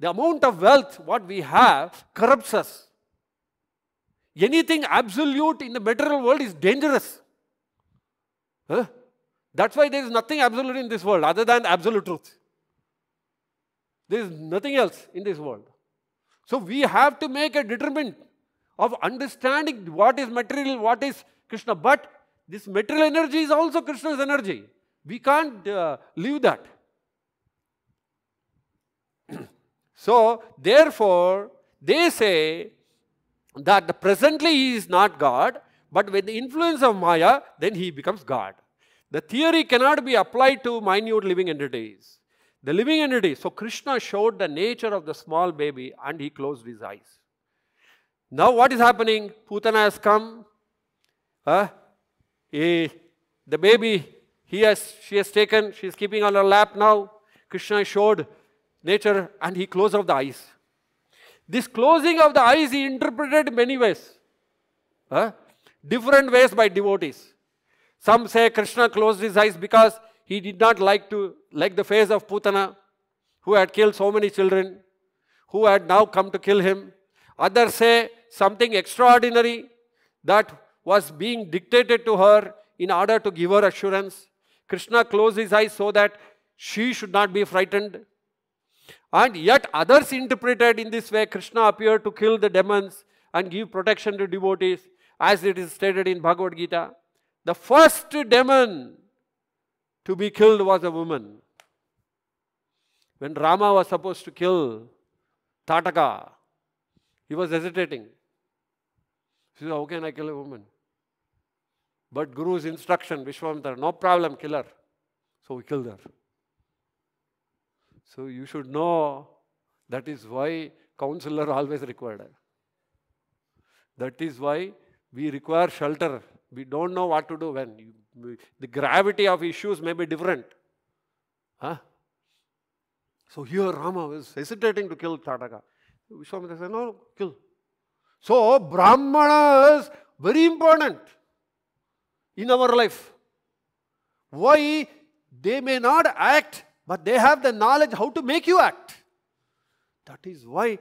the amount of wealth what we have corrupts us. Anything absolute in the material world is dangerous. Huh? That's why there is nothing absolute in this world other than absolute truth. There is nothing else in this world. So we have to make a determinant of understanding what is material, what is Krishna. But this material energy is also Krishna's energy. We can't uh, leave that. So, therefore, they say that presently he is not God, but with the influence of Maya, then he becomes God. The theory cannot be applied to minute living entities. The living entity, so Krishna showed the nature of the small baby and he closed his eyes. Now what is happening? Putana has come. Huh? He, the baby, he has, she has taken, she is keeping on her lap now. Krishna showed nature and he closed of the eyes. This closing of the eyes he interpreted many ways. Huh? Different ways by devotees. Some say Krishna closed his eyes because he did not like to like the face of Putana who had killed so many children who had now come to kill him. Others say something extraordinary that was being dictated to her in order to give her assurance. Krishna closed his eyes so that she should not be frightened. And yet others interpreted in this way Krishna appeared to kill the demons and give protection to devotees as it is stated in Bhagavad Gita. The first demon to be killed was a woman. When Rama was supposed to kill Tataka, he was hesitating. He said, how can I kill a woman? But Guru's instruction, Vishwamitra, no problem, kill her. So we killed her. So you should know that is why counselor always required. That is why we require shelter. We don't know what to do when. You, the gravity of issues may be different. Huh? So here Rama was hesitating to kill Tataka. Vishwamitra said, no, kill. So Brahmana is very important in our life. Why? They may not act but they have the knowledge how to make you act. That is why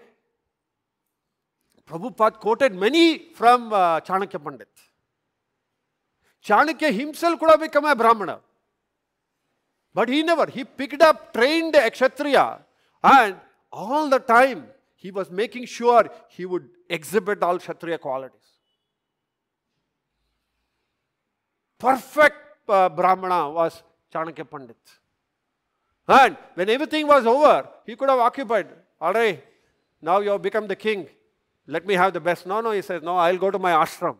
Prabhupada quoted many from uh, Chanakya Pandit. Chanakya himself could have become a Brahmana. But he never. He picked up trained Kshatriya and all the time he was making sure he would exhibit all Kshatriya qualities. Perfect uh, Brahmana was Chanakya Pandit. And when everything was over, he could have occupied, all right, now you have become the king. Let me have the best. No, no, he says, no, I'll go to my ashram.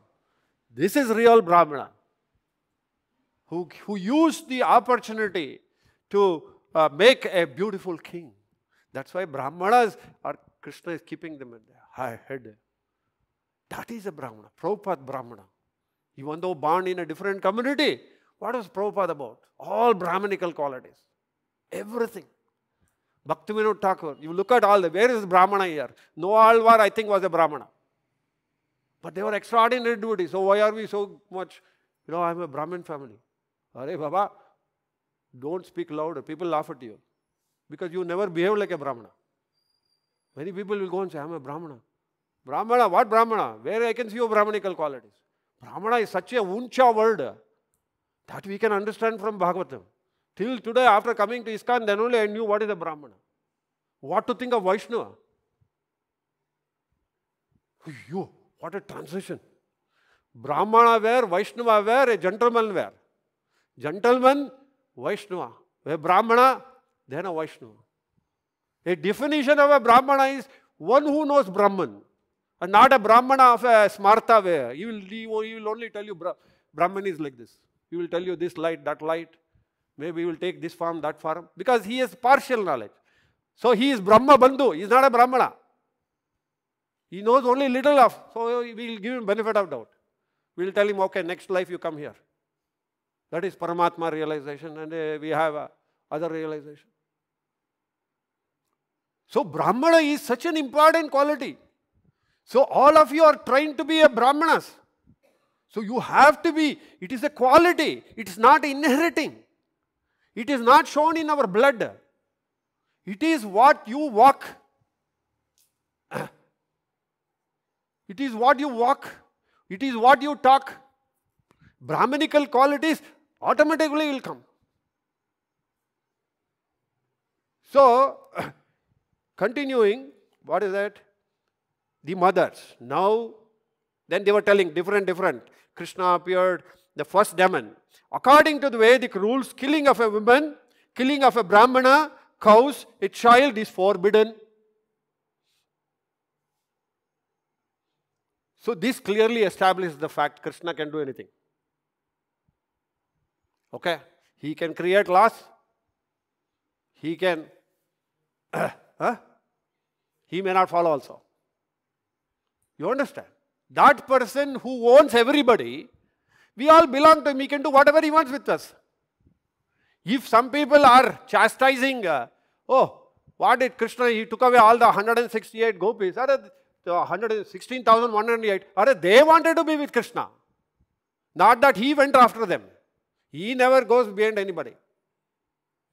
This is real Brahmana who, who used the opportunity to uh, make a beautiful king. That's why Brahmanas are, Krishna is keeping them in their high head. That is a Brahmana, Prabhupada Brahmana. Even though born in a different community, what was Prabhupada about? All Brahmanical qualities. Everything. Bhaktivinoda Thakur, you look at all the, where is Brahmana here? Noalwar, I think, was a Brahmana. But they were extraordinary devotees. So why are we so much, you know, I'm a Brahmin family. Hare Baba, don't speak louder. People laugh at you. Because you never behave like a Brahmana. Many people will go and say, I'm a Brahmana. Brahmana, what Brahmana? Where I can see your Brahmanical qualities? Brahmana is such a uncha word that we can understand from Bhagavatam. Till today, after coming to ISKCON, then only I knew what is a Brahmana. What to think of Vaishnava? You, what a transition. Brahmana where, Vaishnava where, a gentleman where. Gentleman, Vaishnava. A Brahmana, then a Vaishnava. A definition of a Brahmana is one who knows Brahman and not a Brahmana of a smartha way. He will, he will only tell you Brahman is like this. He will tell you this light, that light. Maybe we will take this form, that form, because he has partial knowledge. So he is Brahma Bandhu, he is not a Brahmana. He knows only little of, so we will give him benefit of doubt. We will tell him, okay, next life you come here. That is Paramatma realization and uh, we have uh, other realization. So Brahmana is such an important quality. So all of you are trying to be a Brahmanas. So you have to be, it is a quality, it is not inheriting. It is not shown in our blood. It is what you walk. It is what you walk. It is what you talk. Brahmanical qualities automatically will come. So, continuing, what is that? The mothers. Now, then they were telling different, different. Krishna appeared, the first demon. According to the Vedic rules, killing of a woman, killing of a brahmana, cows, a child is forbidden. So this clearly establishes the fact Krishna can do anything. Okay? He can create laws. He can... huh? He may not follow also. You understand? That person who owns everybody we all belong to him. He can do whatever he wants with us. If some people are chastising, uh, oh, what did Krishna, he took away all the 168 gopis. Are 116,108. Are they wanted to be with Krishna. Not that he went after them. He never goes behind anybody.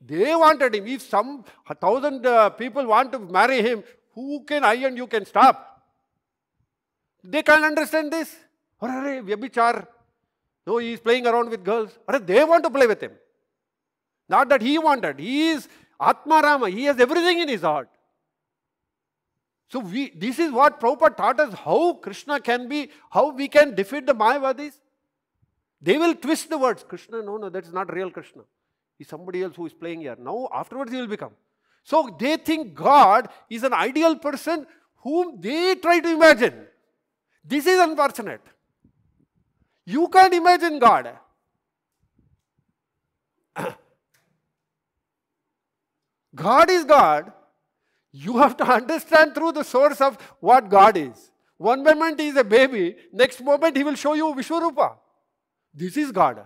They wanted him. If some thousand uh, people want to marry him, who can I and you can stop? They can't understand this. Hurray, vyabhichar. No, he is playing around with girls. But they want to play with him. Not that he wanted. He is Atma Rama. He has everything in his heart. So we, this is what Prabhupada taught us how Krishna can be, how we can defeat the Mayavadis. They will twist the words. Krishna, no, no, that's not real Krishna. He is somebody else who is playing here. Now, afterwards, he will become. So they think God is an ideal person whom they try to imagine. This is unfortunate. You can't imagine God. God is God. You have to understand through the source of what God is. One moment he is a baby, next moment he will show you Vishwarupa. This is God.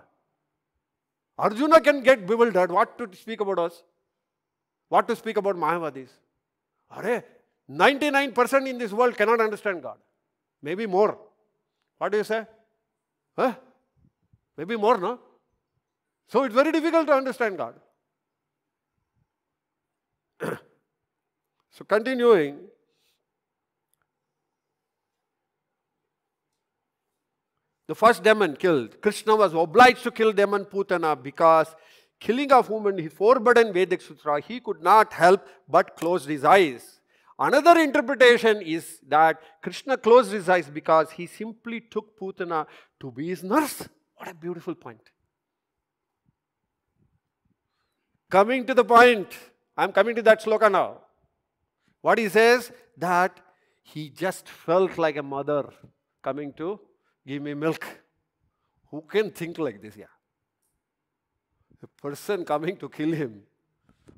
Arjuna can get bewildered. What to speak about us? What to speak about Mayavadis? Are 99% in this world cannot understand God. Maybe more. What do you say? Huh? Maybe more, no? So it's very difficult to understand God. so continuing. The first demon killed. Krishna was obliged to kill demon Putana because killing of woman he forbade forbidden Vedic Sutra, he could not help but close his eyes. Another interpretation is that Krishna closed his eyes because he simply took Putana to be his nurse. What a beautiful point. Coming to the point, I'm coming to that sloka now. What he says that he just felt like a mother coming to give me milk. Who can think like this? Yeah. A person coming to kill him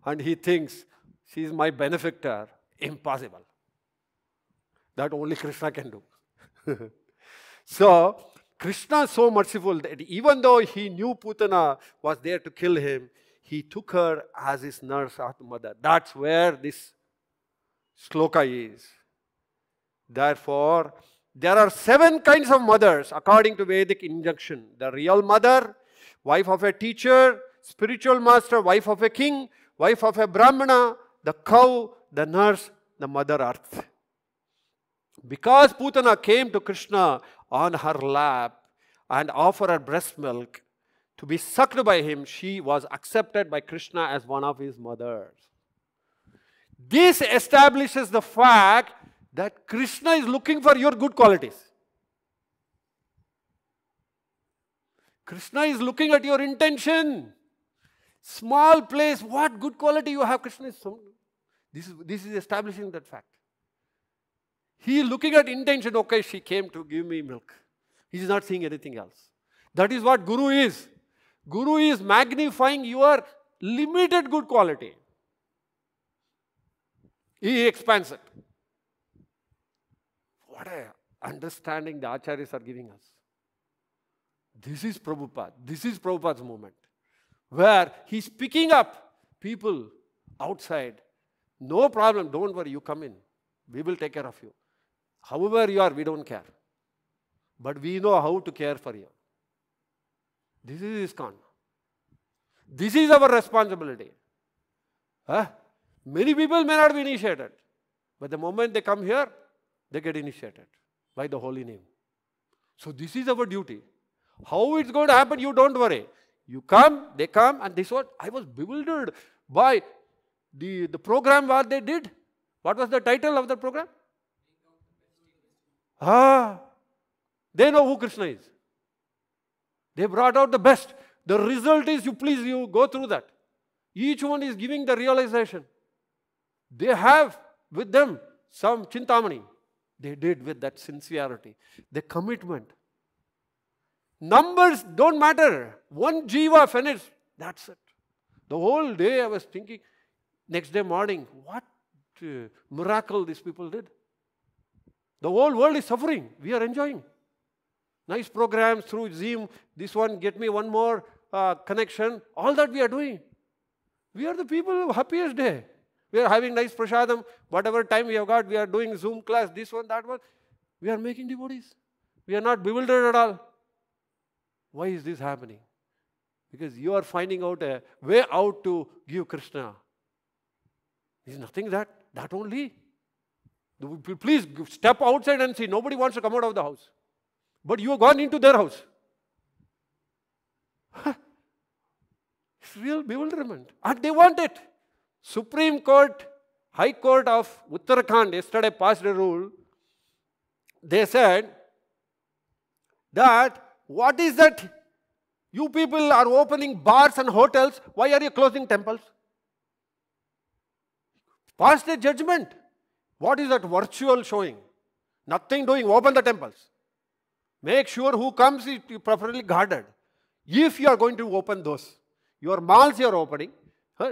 and he thinks, she's my benefactor. Impossible. That only Krishna can do. so, Krishna is so merciful that even though he knew Putana was there to kill him, he took her as his nurse or mother. That's where this sloka is. Therefore, there are seven kinds of mothers according to Vedic injunction. The real mother, wife of a teacher, spiritual master, wife of a king, wife of a brahmana, the cow, the nurse, the mother earth. Because Putana came to Krishna on her lap and offered her breast milk to be sucked by him, she was accepted by Krishna as one of his mothers. This establishes the fact that Krishna is looking for your good qualities. Krishna is looking at your intention. Small place, what good quality you have. Krishna is this is, this is establishing that fact. He is looking at intention, okay, she came to give me milk. He is not seeing anything else. That is what Guru is. Guru is magnifying your limited good quality. He expands it. What a understanding the Acharyas are giving us. This is Prabhupada. This is Prabhupada's movement. Where he's picking up people outside no problem, don't worry, you come in. We will take care of you. However you are, we don't care. But we know how to care for you. This is ISKCON. This is our responsibility. Huh? Many people may not be initiated. But the moment they come here, they get initiated by the holy name. So this is our duty. How it's going to happen, you don't worry. You come, they come, and this what I was bewildered by the, the program what they did. What was the title of the program? Ah, they know who Krishna is. They brought out the best. The result is you please you go through that. Each one is giving the realization. They have with them some chintamani. They did with that sincerity, the commitment. Numbers don't matter. One jiva finished. That's it. The whole day I was thinking, Next day morning, what uh, miracle these people did. The whole world is suffering. We are enjoying. Nice programs through Zoom. This one, get me one more uh, connection. All that we are doing. We are the people of happiest day. We are having nice prasadam. Whatever time we have got, we are doing Zoom class, this one, that one. We are making devotees. We are not bewildered at all. Why is this happening? Because you are finding out a way out to give Krishna is nothing that, that only. Please step outside and see. Nobody wants to come out of the house. But you have gone into their house. it's real bewilderment. And they want it. Supreme Court, High Court of Uttarakhand yesterday passed a rule. They said that what is that you people are opening bars and hotels, why are you closing temples? Pass the judgment. What is that virtual showing? Nothing doing. Open the temples. Make sure who comes is properly guarded. If you are going to open those, your malls you are opening.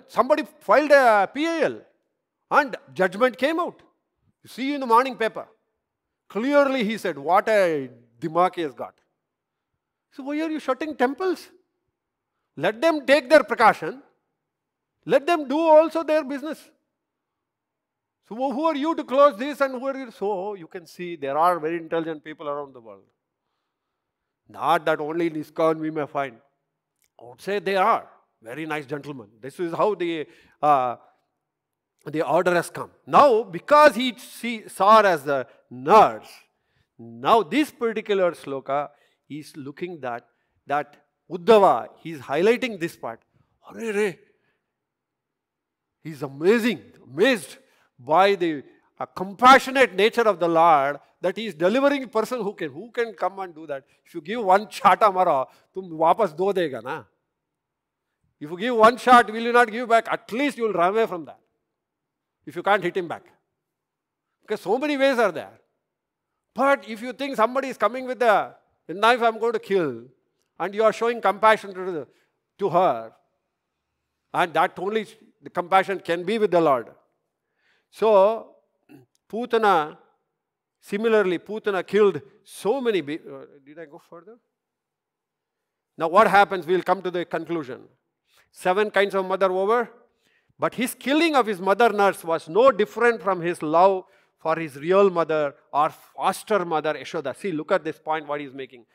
Somebody filed a PAL and judgment came out. You see in the morning paper. Clearly he said, what a dimaki has got. So why are you shutting temples? Let them take their precaution. Let them do also their business. So who are you to close this and who are you? So you can see there are very intelligent people around the world. Not that only in ISKCON we may find. I would say they are very nice gentlemen. This is how the, uh, the order has come. Now, because he see, saw her as a nurse, now this particular sloka is looking that, that Uddhava, is highlighting this part. Hare re. He's amazing, amazed by the uh, compassionate nature of the Lord that He is delivering person who can who can come and do that. If you give one chata mara, tum wapas do dega na. If you give one shot, will you not give back? At least you will run away from that. If you can't hit him back. Because so many ways are there. But if you think somebody is coming with a knife I'm going to kill, and you are showing compassion to, the, to her, and that only the compassion can be with the Lord. So, Putana, similarly, Putana killed so many. Uh, did I go further? Now, what happens? We'll come to the conclusion. Seven kinds of mother over. But his killing of his mother nurse was no different from his love for his real mother or foster mother, Eshoda. See, look at this point, what he's making.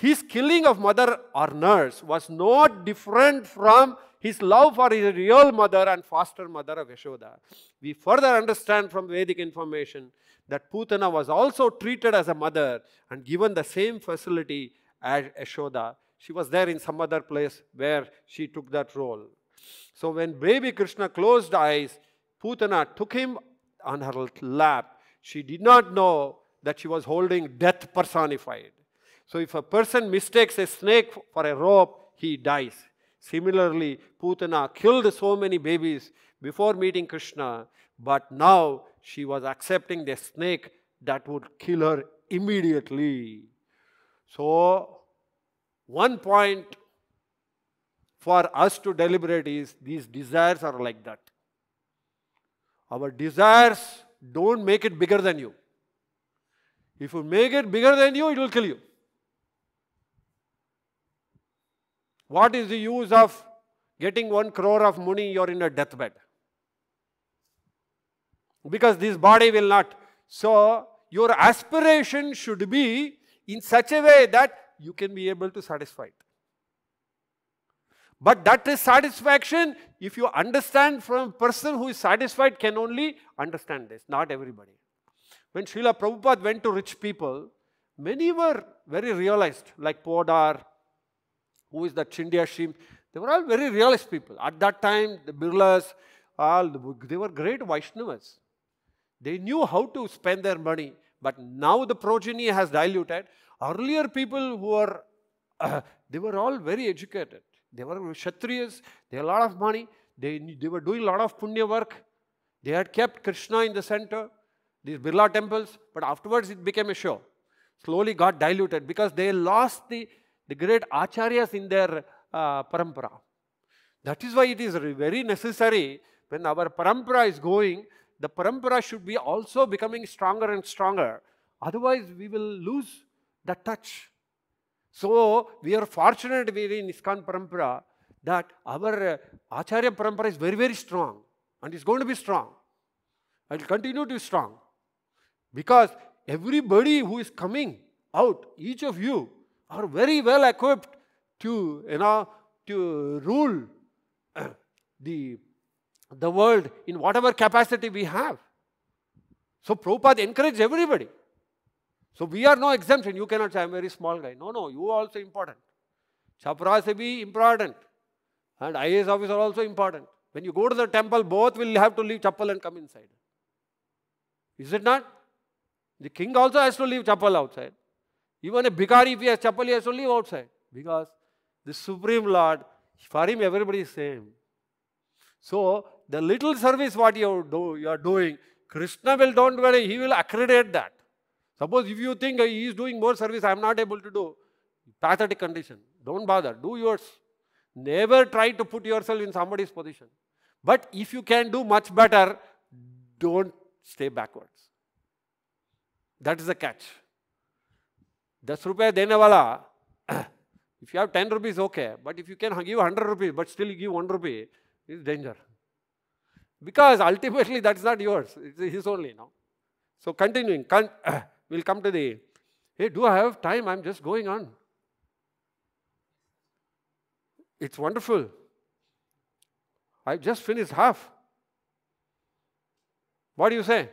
His killing of mother or nurse was not different from his love for his real mother and foster mother of Yashoda. We further understand from Vedic information that Putana was also treated as a mother and given the same facility as Yashoda. She was there in some other place where she took that role. So when baby Krishna closed eyes, Putana took him on her lap. She did not know that she was holding death personified. So if a person mistakes a snake for a rope, he dies. Similarly, Putana killed so many babies before meeting Krishna, but now she was accepting the snake that would kill her immediately. So, one point for us to deliberate is these desires are like that. Our desires don't make it bigger than you. If you make it bigger than you, it will kill you. What is the use of getting one crore of money, you're in a deathbed? Because this body will not. So, your aspiration should be in such a way that you can be able to satisfy it. But that is satisfaction, if you understand from a person who is satisfied can only understand this, not everybody. When Srila Prabhupada went to rich people, many were very realized, like Podar, who is that Chindia Shim? They were all very realist people. At that time, the Birlas, all, they were great Vaishnavas. They knew how to spend their money. But now the progeny has diluted. Earlier people who were, uh, they were all very educated. They were Kshatriyas, they had a lot of money, they, they were doing a lot of punya work. They had kept Krishna in the center, these Birla temples, but afterwards it became a show. Slowly got diluted because they lost the the great acharyas in their uh, parampara. That is why it is very necessary when our parampara is going, the parampara should be also becoming stronger and stronger. Otherwise, we will lose that touch. So, we are fortunate we in ISKCON parampara that our uh, Acharya parampara is very, very strong and is going to be strong. It will continue to be strong because everybody who is coming out, each of you, are very well equipped to, you know, to rule the, the world in whatever capacity we have. So Prabhupada encouraged everybody. So we are no exemption. You cannot say, I'm a very small guy. No, no, you are also important. Chapras be important. And IAS officer also important. When you go to the temple, both will have to leave chapel and come inside. Is it not? The king also has to leave chapel outside. Even a bhikari, if he has chapali, he has to leave outside. Because the Supreme Lord, for him everybody is same. So, the little service what you, do, you are doing, Krishna will don't worry. he will accredit that. Suppose if you think oh, he is doing more service, I am not able to do, pathetic condition. Don't bother, do yours. Never try to put yourself in somebody's position. But if you can do much better, don't stay backwards. That is the catch. दस रुपये देने if you have 10 rupees, okay. But if you can give 100 rupees, but still give 1 rupee, it's danger. Because ultimately that's not yours. It's his only, no? So continuing, con we'll come to the, hey, do I have time? I'm just going on. It's wonderful. i just finished half. What do you say?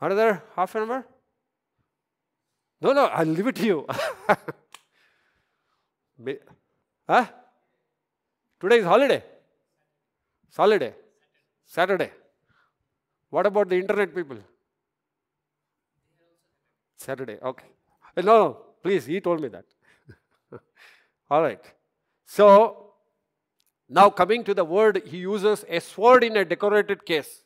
Another half an hour? No, no, I'll leave it to you. huh? Today is holiday. holiday. Saturday. What about the internet people? Saturday, okay. Eh, no, no, please, he told me that. All right. So, now coming to the word, he uses a sword in a decorated case.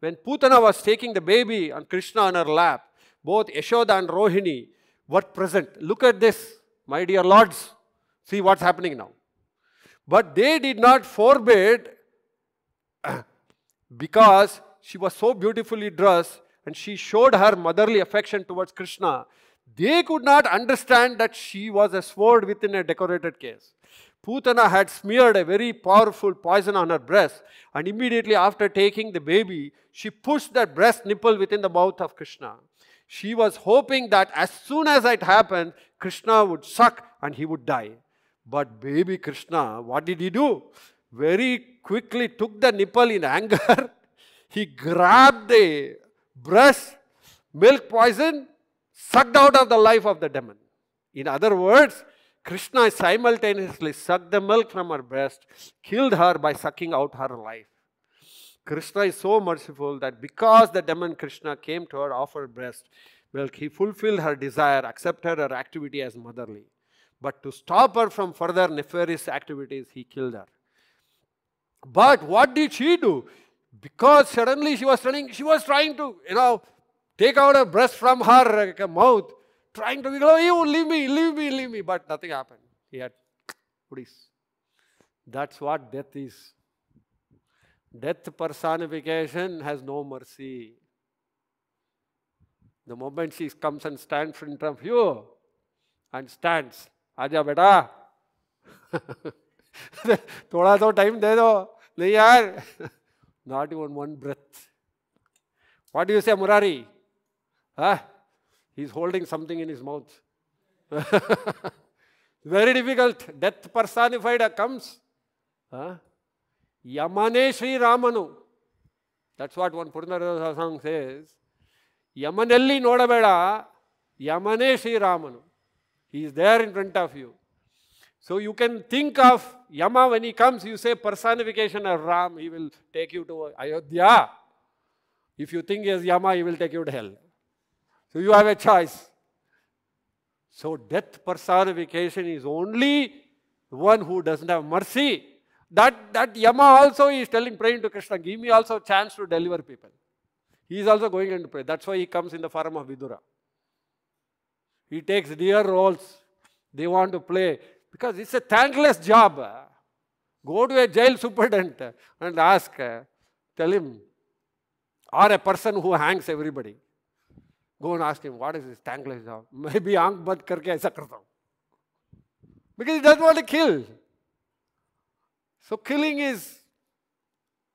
When Putana was taking the baby and Krishna on her lap, both Yashoda and Rohini what present. Look at this, my dear lords. See what's happening now. But they did not forbid because she was so beautifully dressed and she showed her motherly affection towards Krishna. They could not understand that she was a sword within a decorated case. Putana had smeared a very powerful poison on her breast, and immediately after taking the baby, she pushed that breast nipple within the mouth of Krishna. She was hoping that as soon as it happened, Krishna would suck and he would die. But baby Krishna, what did he do? Very quickly took the nipple in anger. he grabbed the breast, milk poison, sucked out of the life of the demon. In other words, Krishna simultaneously sucked the milk from her breast, killed her by sucking out her life. Krishna is so merciful that because the demon Krishna came to her, offered breast, well, he fulfilled her desire, accepted her activity as motherly. But to stop her from further nefarious activities, he killed her. But what did she do? Because suddenly she was running, she was trying to, you know, take out her breast from her mouth, trying to be, oh, you leave me, leave me, leave me. But nothing happened. He had, please. That's what death is. Death personification has no mercy. The moment she comes and stands in front of you and stands, आजा बेटा थोड़ा तो time दे दो नहीं यार not even one breath. What do you say, Murari? Huh? He's holding something in his mouth. Very difficult. Death personified comes. Huh? Yamane Sri Ramanu. That's what one Purnarasa song says. Yamanelli Nodabeda, Yamane Sri Ramanu. He is there in front of you. So you can think of Yama when he comes, you say personification of Ram, he will take you to Ayodhya. If you think he is Yama, he will take you to hell. So you have a choice. So death personification is only one who doesn't have mercy that, that Yama also is telling, praying to Krishna, give me also chance to deliver people. He is also going and pray. That's why he comes in the form of Vidura. He takes dear roles. They want to play. Because it's a thankless job. Go to a jail superintendent and ask, tell him, or a person who hangs everybody. Go and ask him, what is this thankless job? Maybe aank bad karke aisa karta Because he doesn't want to kill. So killing is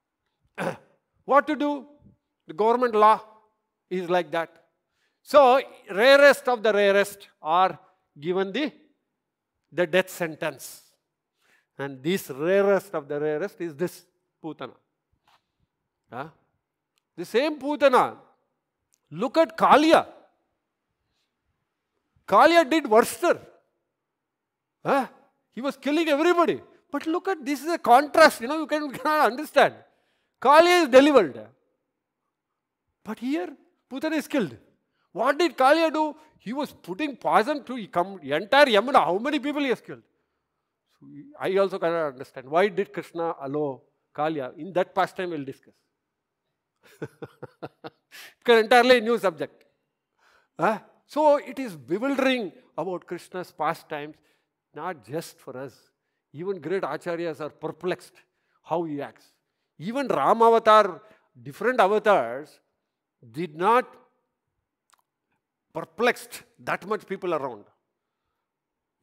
what to do? The government law is like that. So rarest of the rarest are given the, the death sentence. And this rarest of the rarest is this Putana. Huh? The same Putana. Look at Kalia. Kalia did worse. Huh? He was killing everybody. But look at this is a contrast, you know, you can cannot understand. Kali is delivered. But here, Putin is killed. What did Kaliya do? He was putting poison to entire Yamuna. How many people he has killed? So I also cannot understand. Why did Krishna allow Kaliya? In that pastime, we'll discuss. because entirely new subject. Huh? So it is bewildering about Krishna's pastimes, not just for us, even great acharyas are perplexed how he acts. Even Ram avatar, different avatars, did not perplexed that much people around.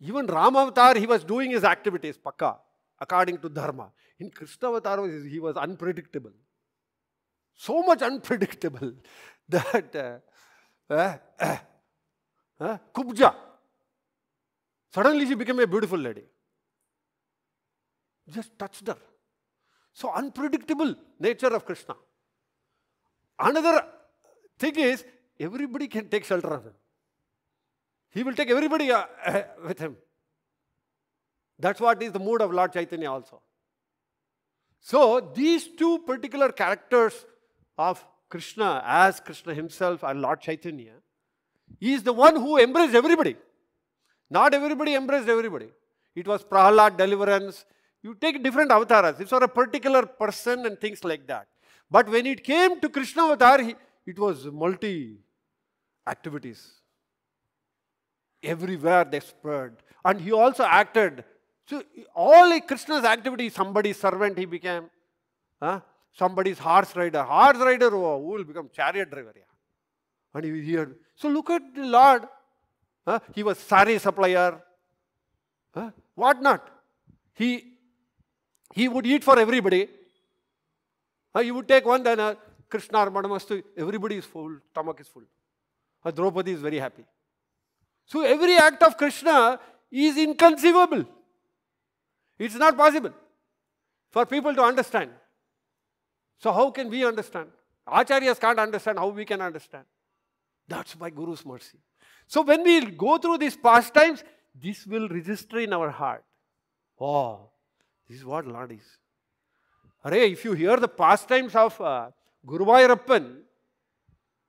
Even Ram avatar, he was doing his activities, pakka, according to dharma. In Krishna avatar, he was unpredictable. So much unpredictable that uh, uh, uh, uh, Kubja, suddenly she became a beautiful lady just touched her. So unpredictable nature of Krishna. Another thing is, everybody can take shelter of him. He will take everybody uh, uh, with him. That's what is the mood of Lord Chaitanya also. So these two particular characters of Krishna as Krishna himself and Lord Chaitanya, he is the one who embraced everybody. Not everybody embraced everybody. It was Prahlad deliverance, you take different avatars. It's for a particular person and things like that. But when it came to Krishna avatar, he, it was multi activities. Everywhere they spread. And he also acted. So all Krishna's activities, somebody's servant he became. Huh? Somebody's horse rider. Horse rider oh, who will become chariot driver. Yeah. And he, he So look at the Lord. Huh? He was sari supplier. Huh? What not? He he would eat for everybody. He would take one, then uh, Krishna or Madamastu, everybody is full, stomach is full. Uh, Draupadi is very happy. So every act of Krishna is inconceivable. It's not possible for people to understand. So how can we understand? Acharyas can't understand how we can understand. That's by Guru's mercy. So when we go through these pastimes, this will register in our heart. Oh, this is what Lord is. Hooray, if you hear the pastimes of uh, Guruvayurappan,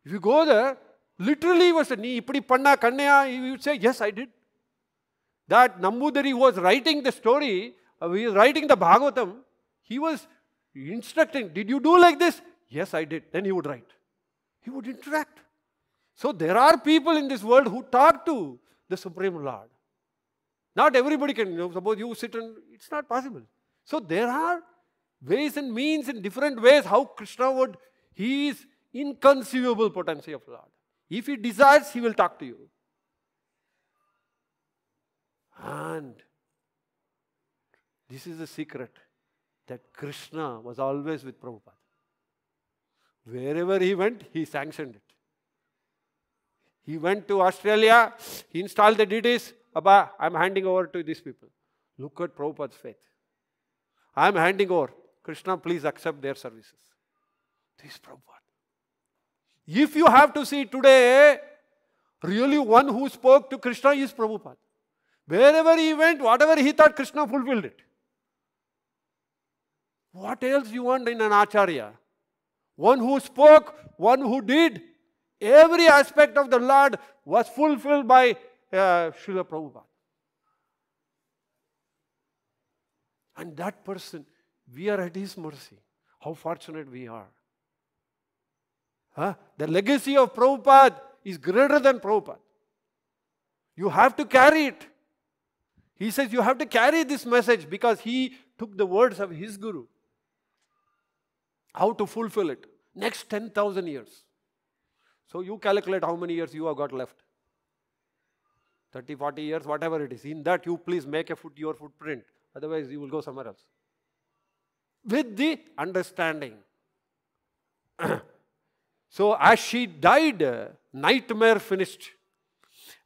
if you go there, literally he was saying, Ni ipdi panna kannaya, you say, yes, I did. That Nambudari was writing the story, uh, he was writing the Bhagavatam, he was instructing, did you do like this? Yes, I did. Then he would write. He would interact. So there are people in this world who talk to the Supreme Lord. Not everybody can, you know, suppose you sit and it's not possible. So there are ways and means in different ways how Krishna would, he is inconceivable potency of Lord. If he desires, he will talk to you. And this is the secret that Krishna was always with Prabhupada. Wherever he went, he sanctioned it. He went to Australia, he installed the deities, Abba, I'm handing over to these people. Look at Prabhupada's faith. I'm handing over. Krishna, please accept their services. This Prabhupada. If you have to see today, really one who spoke to Krishna is Prabhupada. Wherever he went, whatever he thought, Krishna fulfilled it. What else you want in an Acharya? One who spoke, one who did. Every aspect of the Lord was fulfilled by Srila Prabhupada. And that person, we are at his mercy. How fortunate we are. Huh? The legacy of Prabhupada is greater than Prabhupada. You have to carry it. He says you have to carry this message because he took the words of his guru. How to fulfill it? Next 10,000 years. So you calculate how many years you have got left. 30, 40 years, whatever it is. In that, you please make a foot, your footprint. Otherwise, you will go somewhere else. With the understanding. so, as she died, nightmare finished.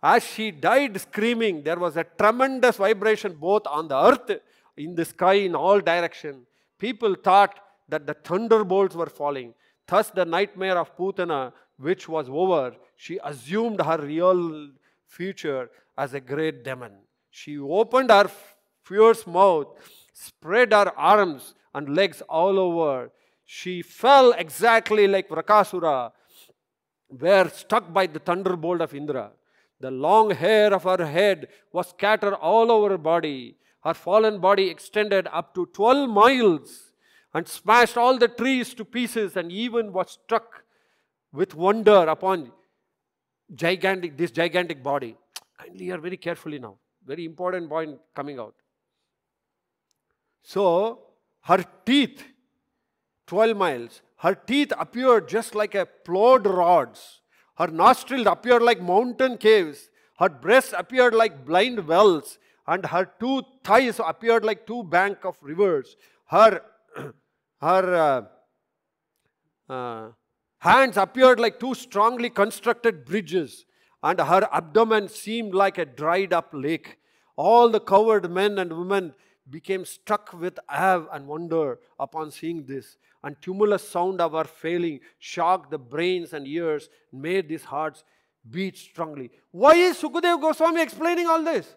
As she died screaming, there was a tremendous vibration both on the earth, in the sky, in all direction. People thought that the thunderbolts were falling. Thus, the nightmare of Putana, which was over, she assumed her real future as a great demon. She opened her fierce mouth, spread her arms and legs all over. She fell exactly like Vrakasura, were struck by the thunderbolt of Indra. The long hair of her head was scattered all over her body. Her fallen body extended up to 12 miles and smashed all the trees to pieces and even was struck with wonder upon gigantic, this gigantic body. Kindly hear very carefully now. Very important point coming out. So, her teeth, 12 miles, her teeth appeared just like a plowed rods. Her nostrils appeared like mountain caves. Her breasts appeared like blind wells. And her two thighs appeared like two bank of rivers. Her, her uh, uh, Hands appeared like two strongly constructed bridges, and her abdomen seemed like a dried up lake. All the covered men and women became struck with awe and wonder upon seeing this. And tumulus sound of her failing shocked the brains and ears, made these hearts beat strongly. Why is Sukadev Goswami explaining all this?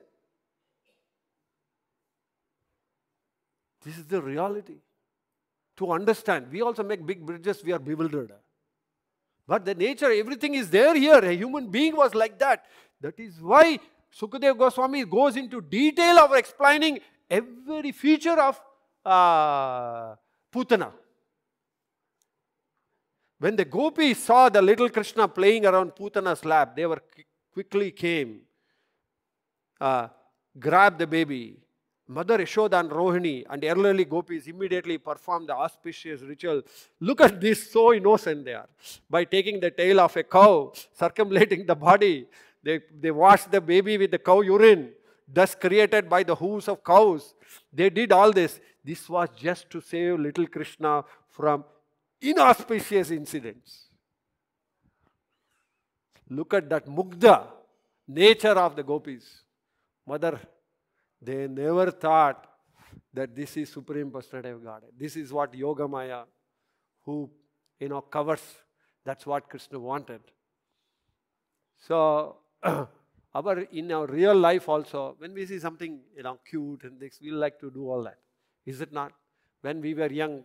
This is the reality. To understand, we also make big bridges, we are bewildered. But the nature, everything is there here. A human being was like that. That is why Sukadeva Goswami goes into detail of explaining every feature of uh, Putana. When the gopis saw the little Krishna playing around Putana's lap, they were quickly came, uh, grabbed the baby, Mother Yashoda and Rohini and elderly gopis immediately perform the auspicious ritual. Look at this, so innocent they are. By taking the tail of a cow, circumlating the body, they, they wash the baby with the cow urine, dust created by the hooves of cows. They did all this. This was just to save little Krishna from inauspicious incidents. Look at that mugda nature of the gopis. Mother they never thought that this is Supreme Personality of Godhead. This is what Yogamaya, who, you know, covers. That's what Krishna wanted. So, our, in our real life also, when we see something, you know, cute and this, we like to do all that. Is it not? When we were young,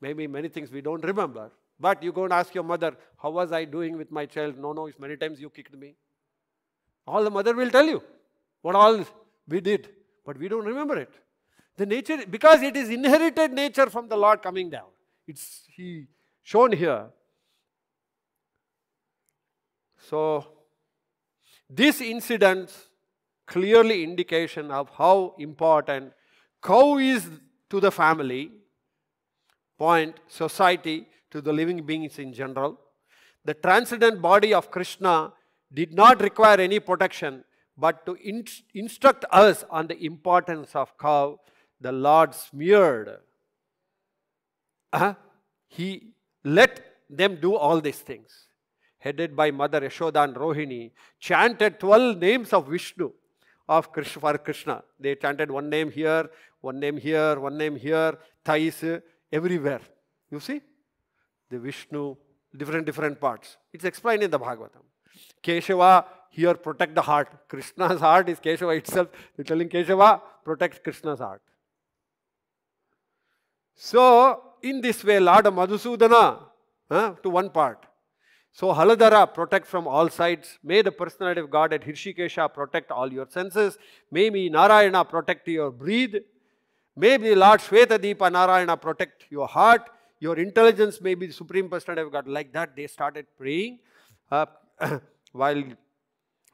maybe many things we don't remember. But you go and ask your mother, how was I doing with my child? No, no, it's many times you kicked me. All the mother will tell you what all we did, but we don't remember it. The nature, because it is inherited nature from the Lord coming down. It's he shown here. So, this incident clearly indication of how important cow is to the family, point, society, to the living beings in general. The transcendent body of Krishna did not require any protection but to inst instruct us on the importance of how the Lord smeared. Uh he let them do all these things. Headed by Mother Yashoda and Rohini, chanted 12 names of Vishnu of Krishna, for Krishna. They chanted one name here, one name here, one name here, Thais, everywhere. You see? The Vishnu, different, different parts. It's explained in the Bhagavatam. Keshava here protect the heart. Krishna's heart is Keshava itself. They're telling Keshava, protect Krishna's heart. So, in this way, Lord Madhusudana, huh, to one part. So, Haladara, protect from all sides. May the personality of God at Hirshikesha protect all your senses. May me Narayana protect your breathe. May be Lord Shvetadeepa Narayana protect your heart. Your intelligence may be the Supreme Personality of God. Like that, they started praying. Uh, while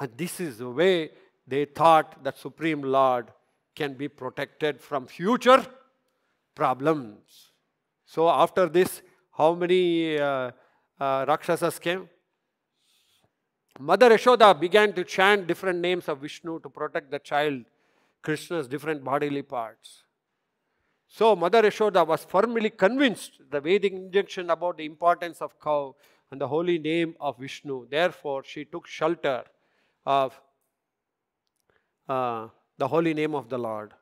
and this is the way they thought that Supreme Lord can be protected from future problems. So after this, how many uh, uh, Rakshasas came? Mother Yashoda began to chant different names of Vishnu to protect the child, Krishna's different bodily parts. So Mother Yashoda was firmly convinced the Vedic injunction about the importance of cow and the holy name of Vishnu. Therefore, she took shelter of uh, the holy name of the Lord.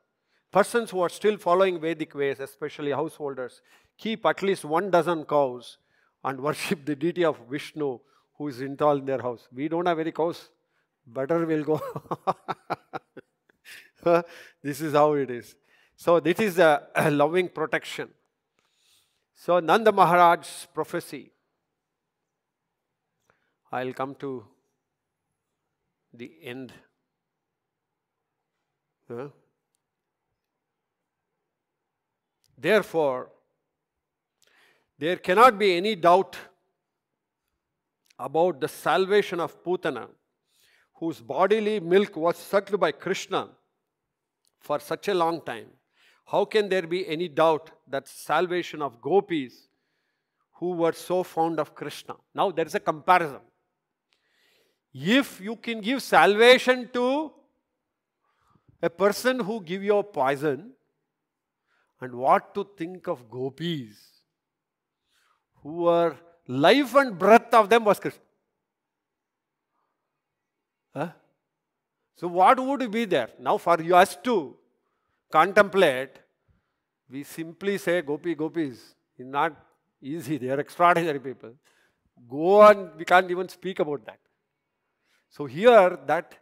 Persons who are still following Vedic ways, especially householders, keep at least one dozen cows and worship the deity of Vishnu who is installed in their house. We don't have any cows. Better we'll go. this is how it is. So this is a, a loving protection. So Nanda Maharaj's prophecy. I'll come to the end. Huh? Therefore, there cannot be any doubt about the salvation of Putana, whose bodily milk was sucked by Krishna for such a long time. How can there be any doubt that salvation of gopis who were so fond of Krishna? Now there is a comparison. If you can give salvation to a person who give you poison, and what to think of gopis who were life and breath of them was Krishna. Huh? So what would be there? Now for us to contemplate, we simply say gopi, gopis. It's not easy. They are extraordinary people. Go on. We can't even speak about that. So here that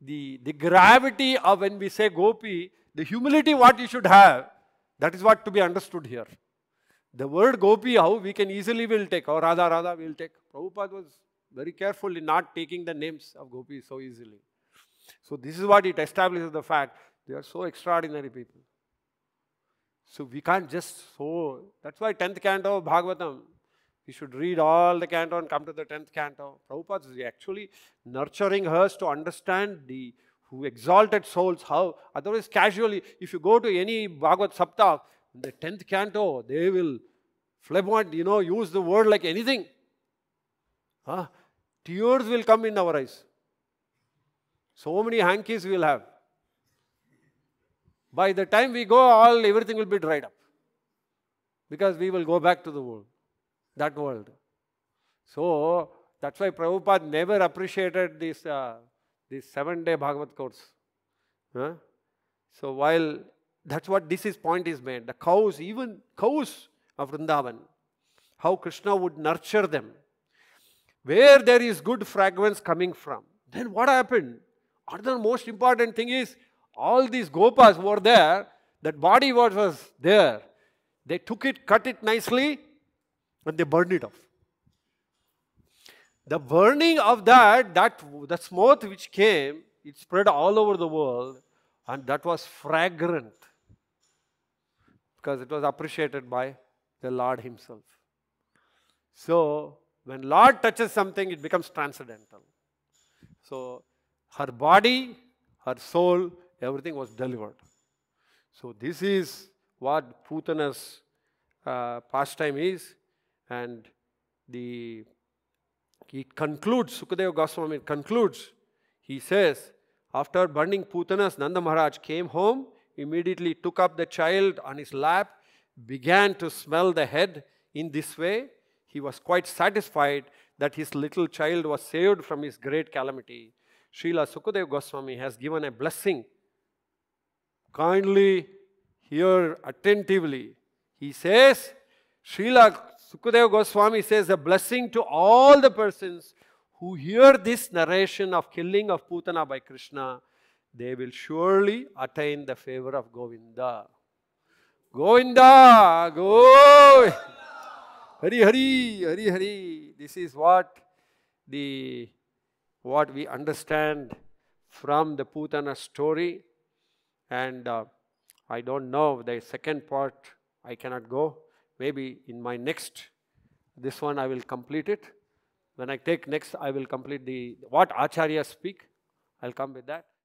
the, the gravity of when we say gopi, the humility what you should have, that is what to be understood here. The word gopi, how we can easily will take, or Radha Radha will take. Prabhupada was very careful in not taking the names of gopis so easily. So this is what it establishes the fact. They are so extraordinary people. So we can't just so. That's why 10th canto of Bhagavatam, we should read all the canto and come to the 10th canto. Prabhupada is actually nurturing us to understand the who exalted souls, how. Otherwise, casually, if you go to any Bhagavad Sapta, in the 10th canto, they will flippant, you know, use the word like anything. Huh? Tears will come in our eyes. So many hankies we'll have. By the time we go, all everything will be dried up. Because we will go back to the world that world. So that's why Prabhupada never appreciated this, uh, this seven-day Bhagavad course. Huh? So while that's what this is point is made, the cows, even cows of Vrindavan, how Krishna would nurture them. Where there is good fragrance coming from, then what happened? Another most important thing is all these gopas were there, that body was there, they took it, cut it nicely, but they burned it off. The burning of that, that the smoke which came, it spread all over the world and that was fragrant because it was appreciated by the Lord himself. So, when Lord touches something, it becomes transcendental. So, her body, her soul, everything was delivered. So, this is what Putana's uh, pastime is. And the he concludes, Sukadeva Goswami concludes, he says, after burning Putanas, Nanda Maharaj came home, immediately took up the child on his lap, began to smell the head in this way. He was quite satisfied that his little child was saved from his great calamity. Srila Sukadeva Goswami has given a blessing. Kindly hear attentively. He says, Srila Sukadeva Goswami says, a blessing to all the persons who hear this narration of killing of Putana by Krishna, they will surely attain the favor of Govinda. Govinda, go! Hari Hari, Hari Hari. This is what the what we understand from the Putana story. And uh, I don't know the second part. I cannot go maybe in my next, this one I will complete it. When I take next, I will complete the, what Acharya speak. I'll come with that.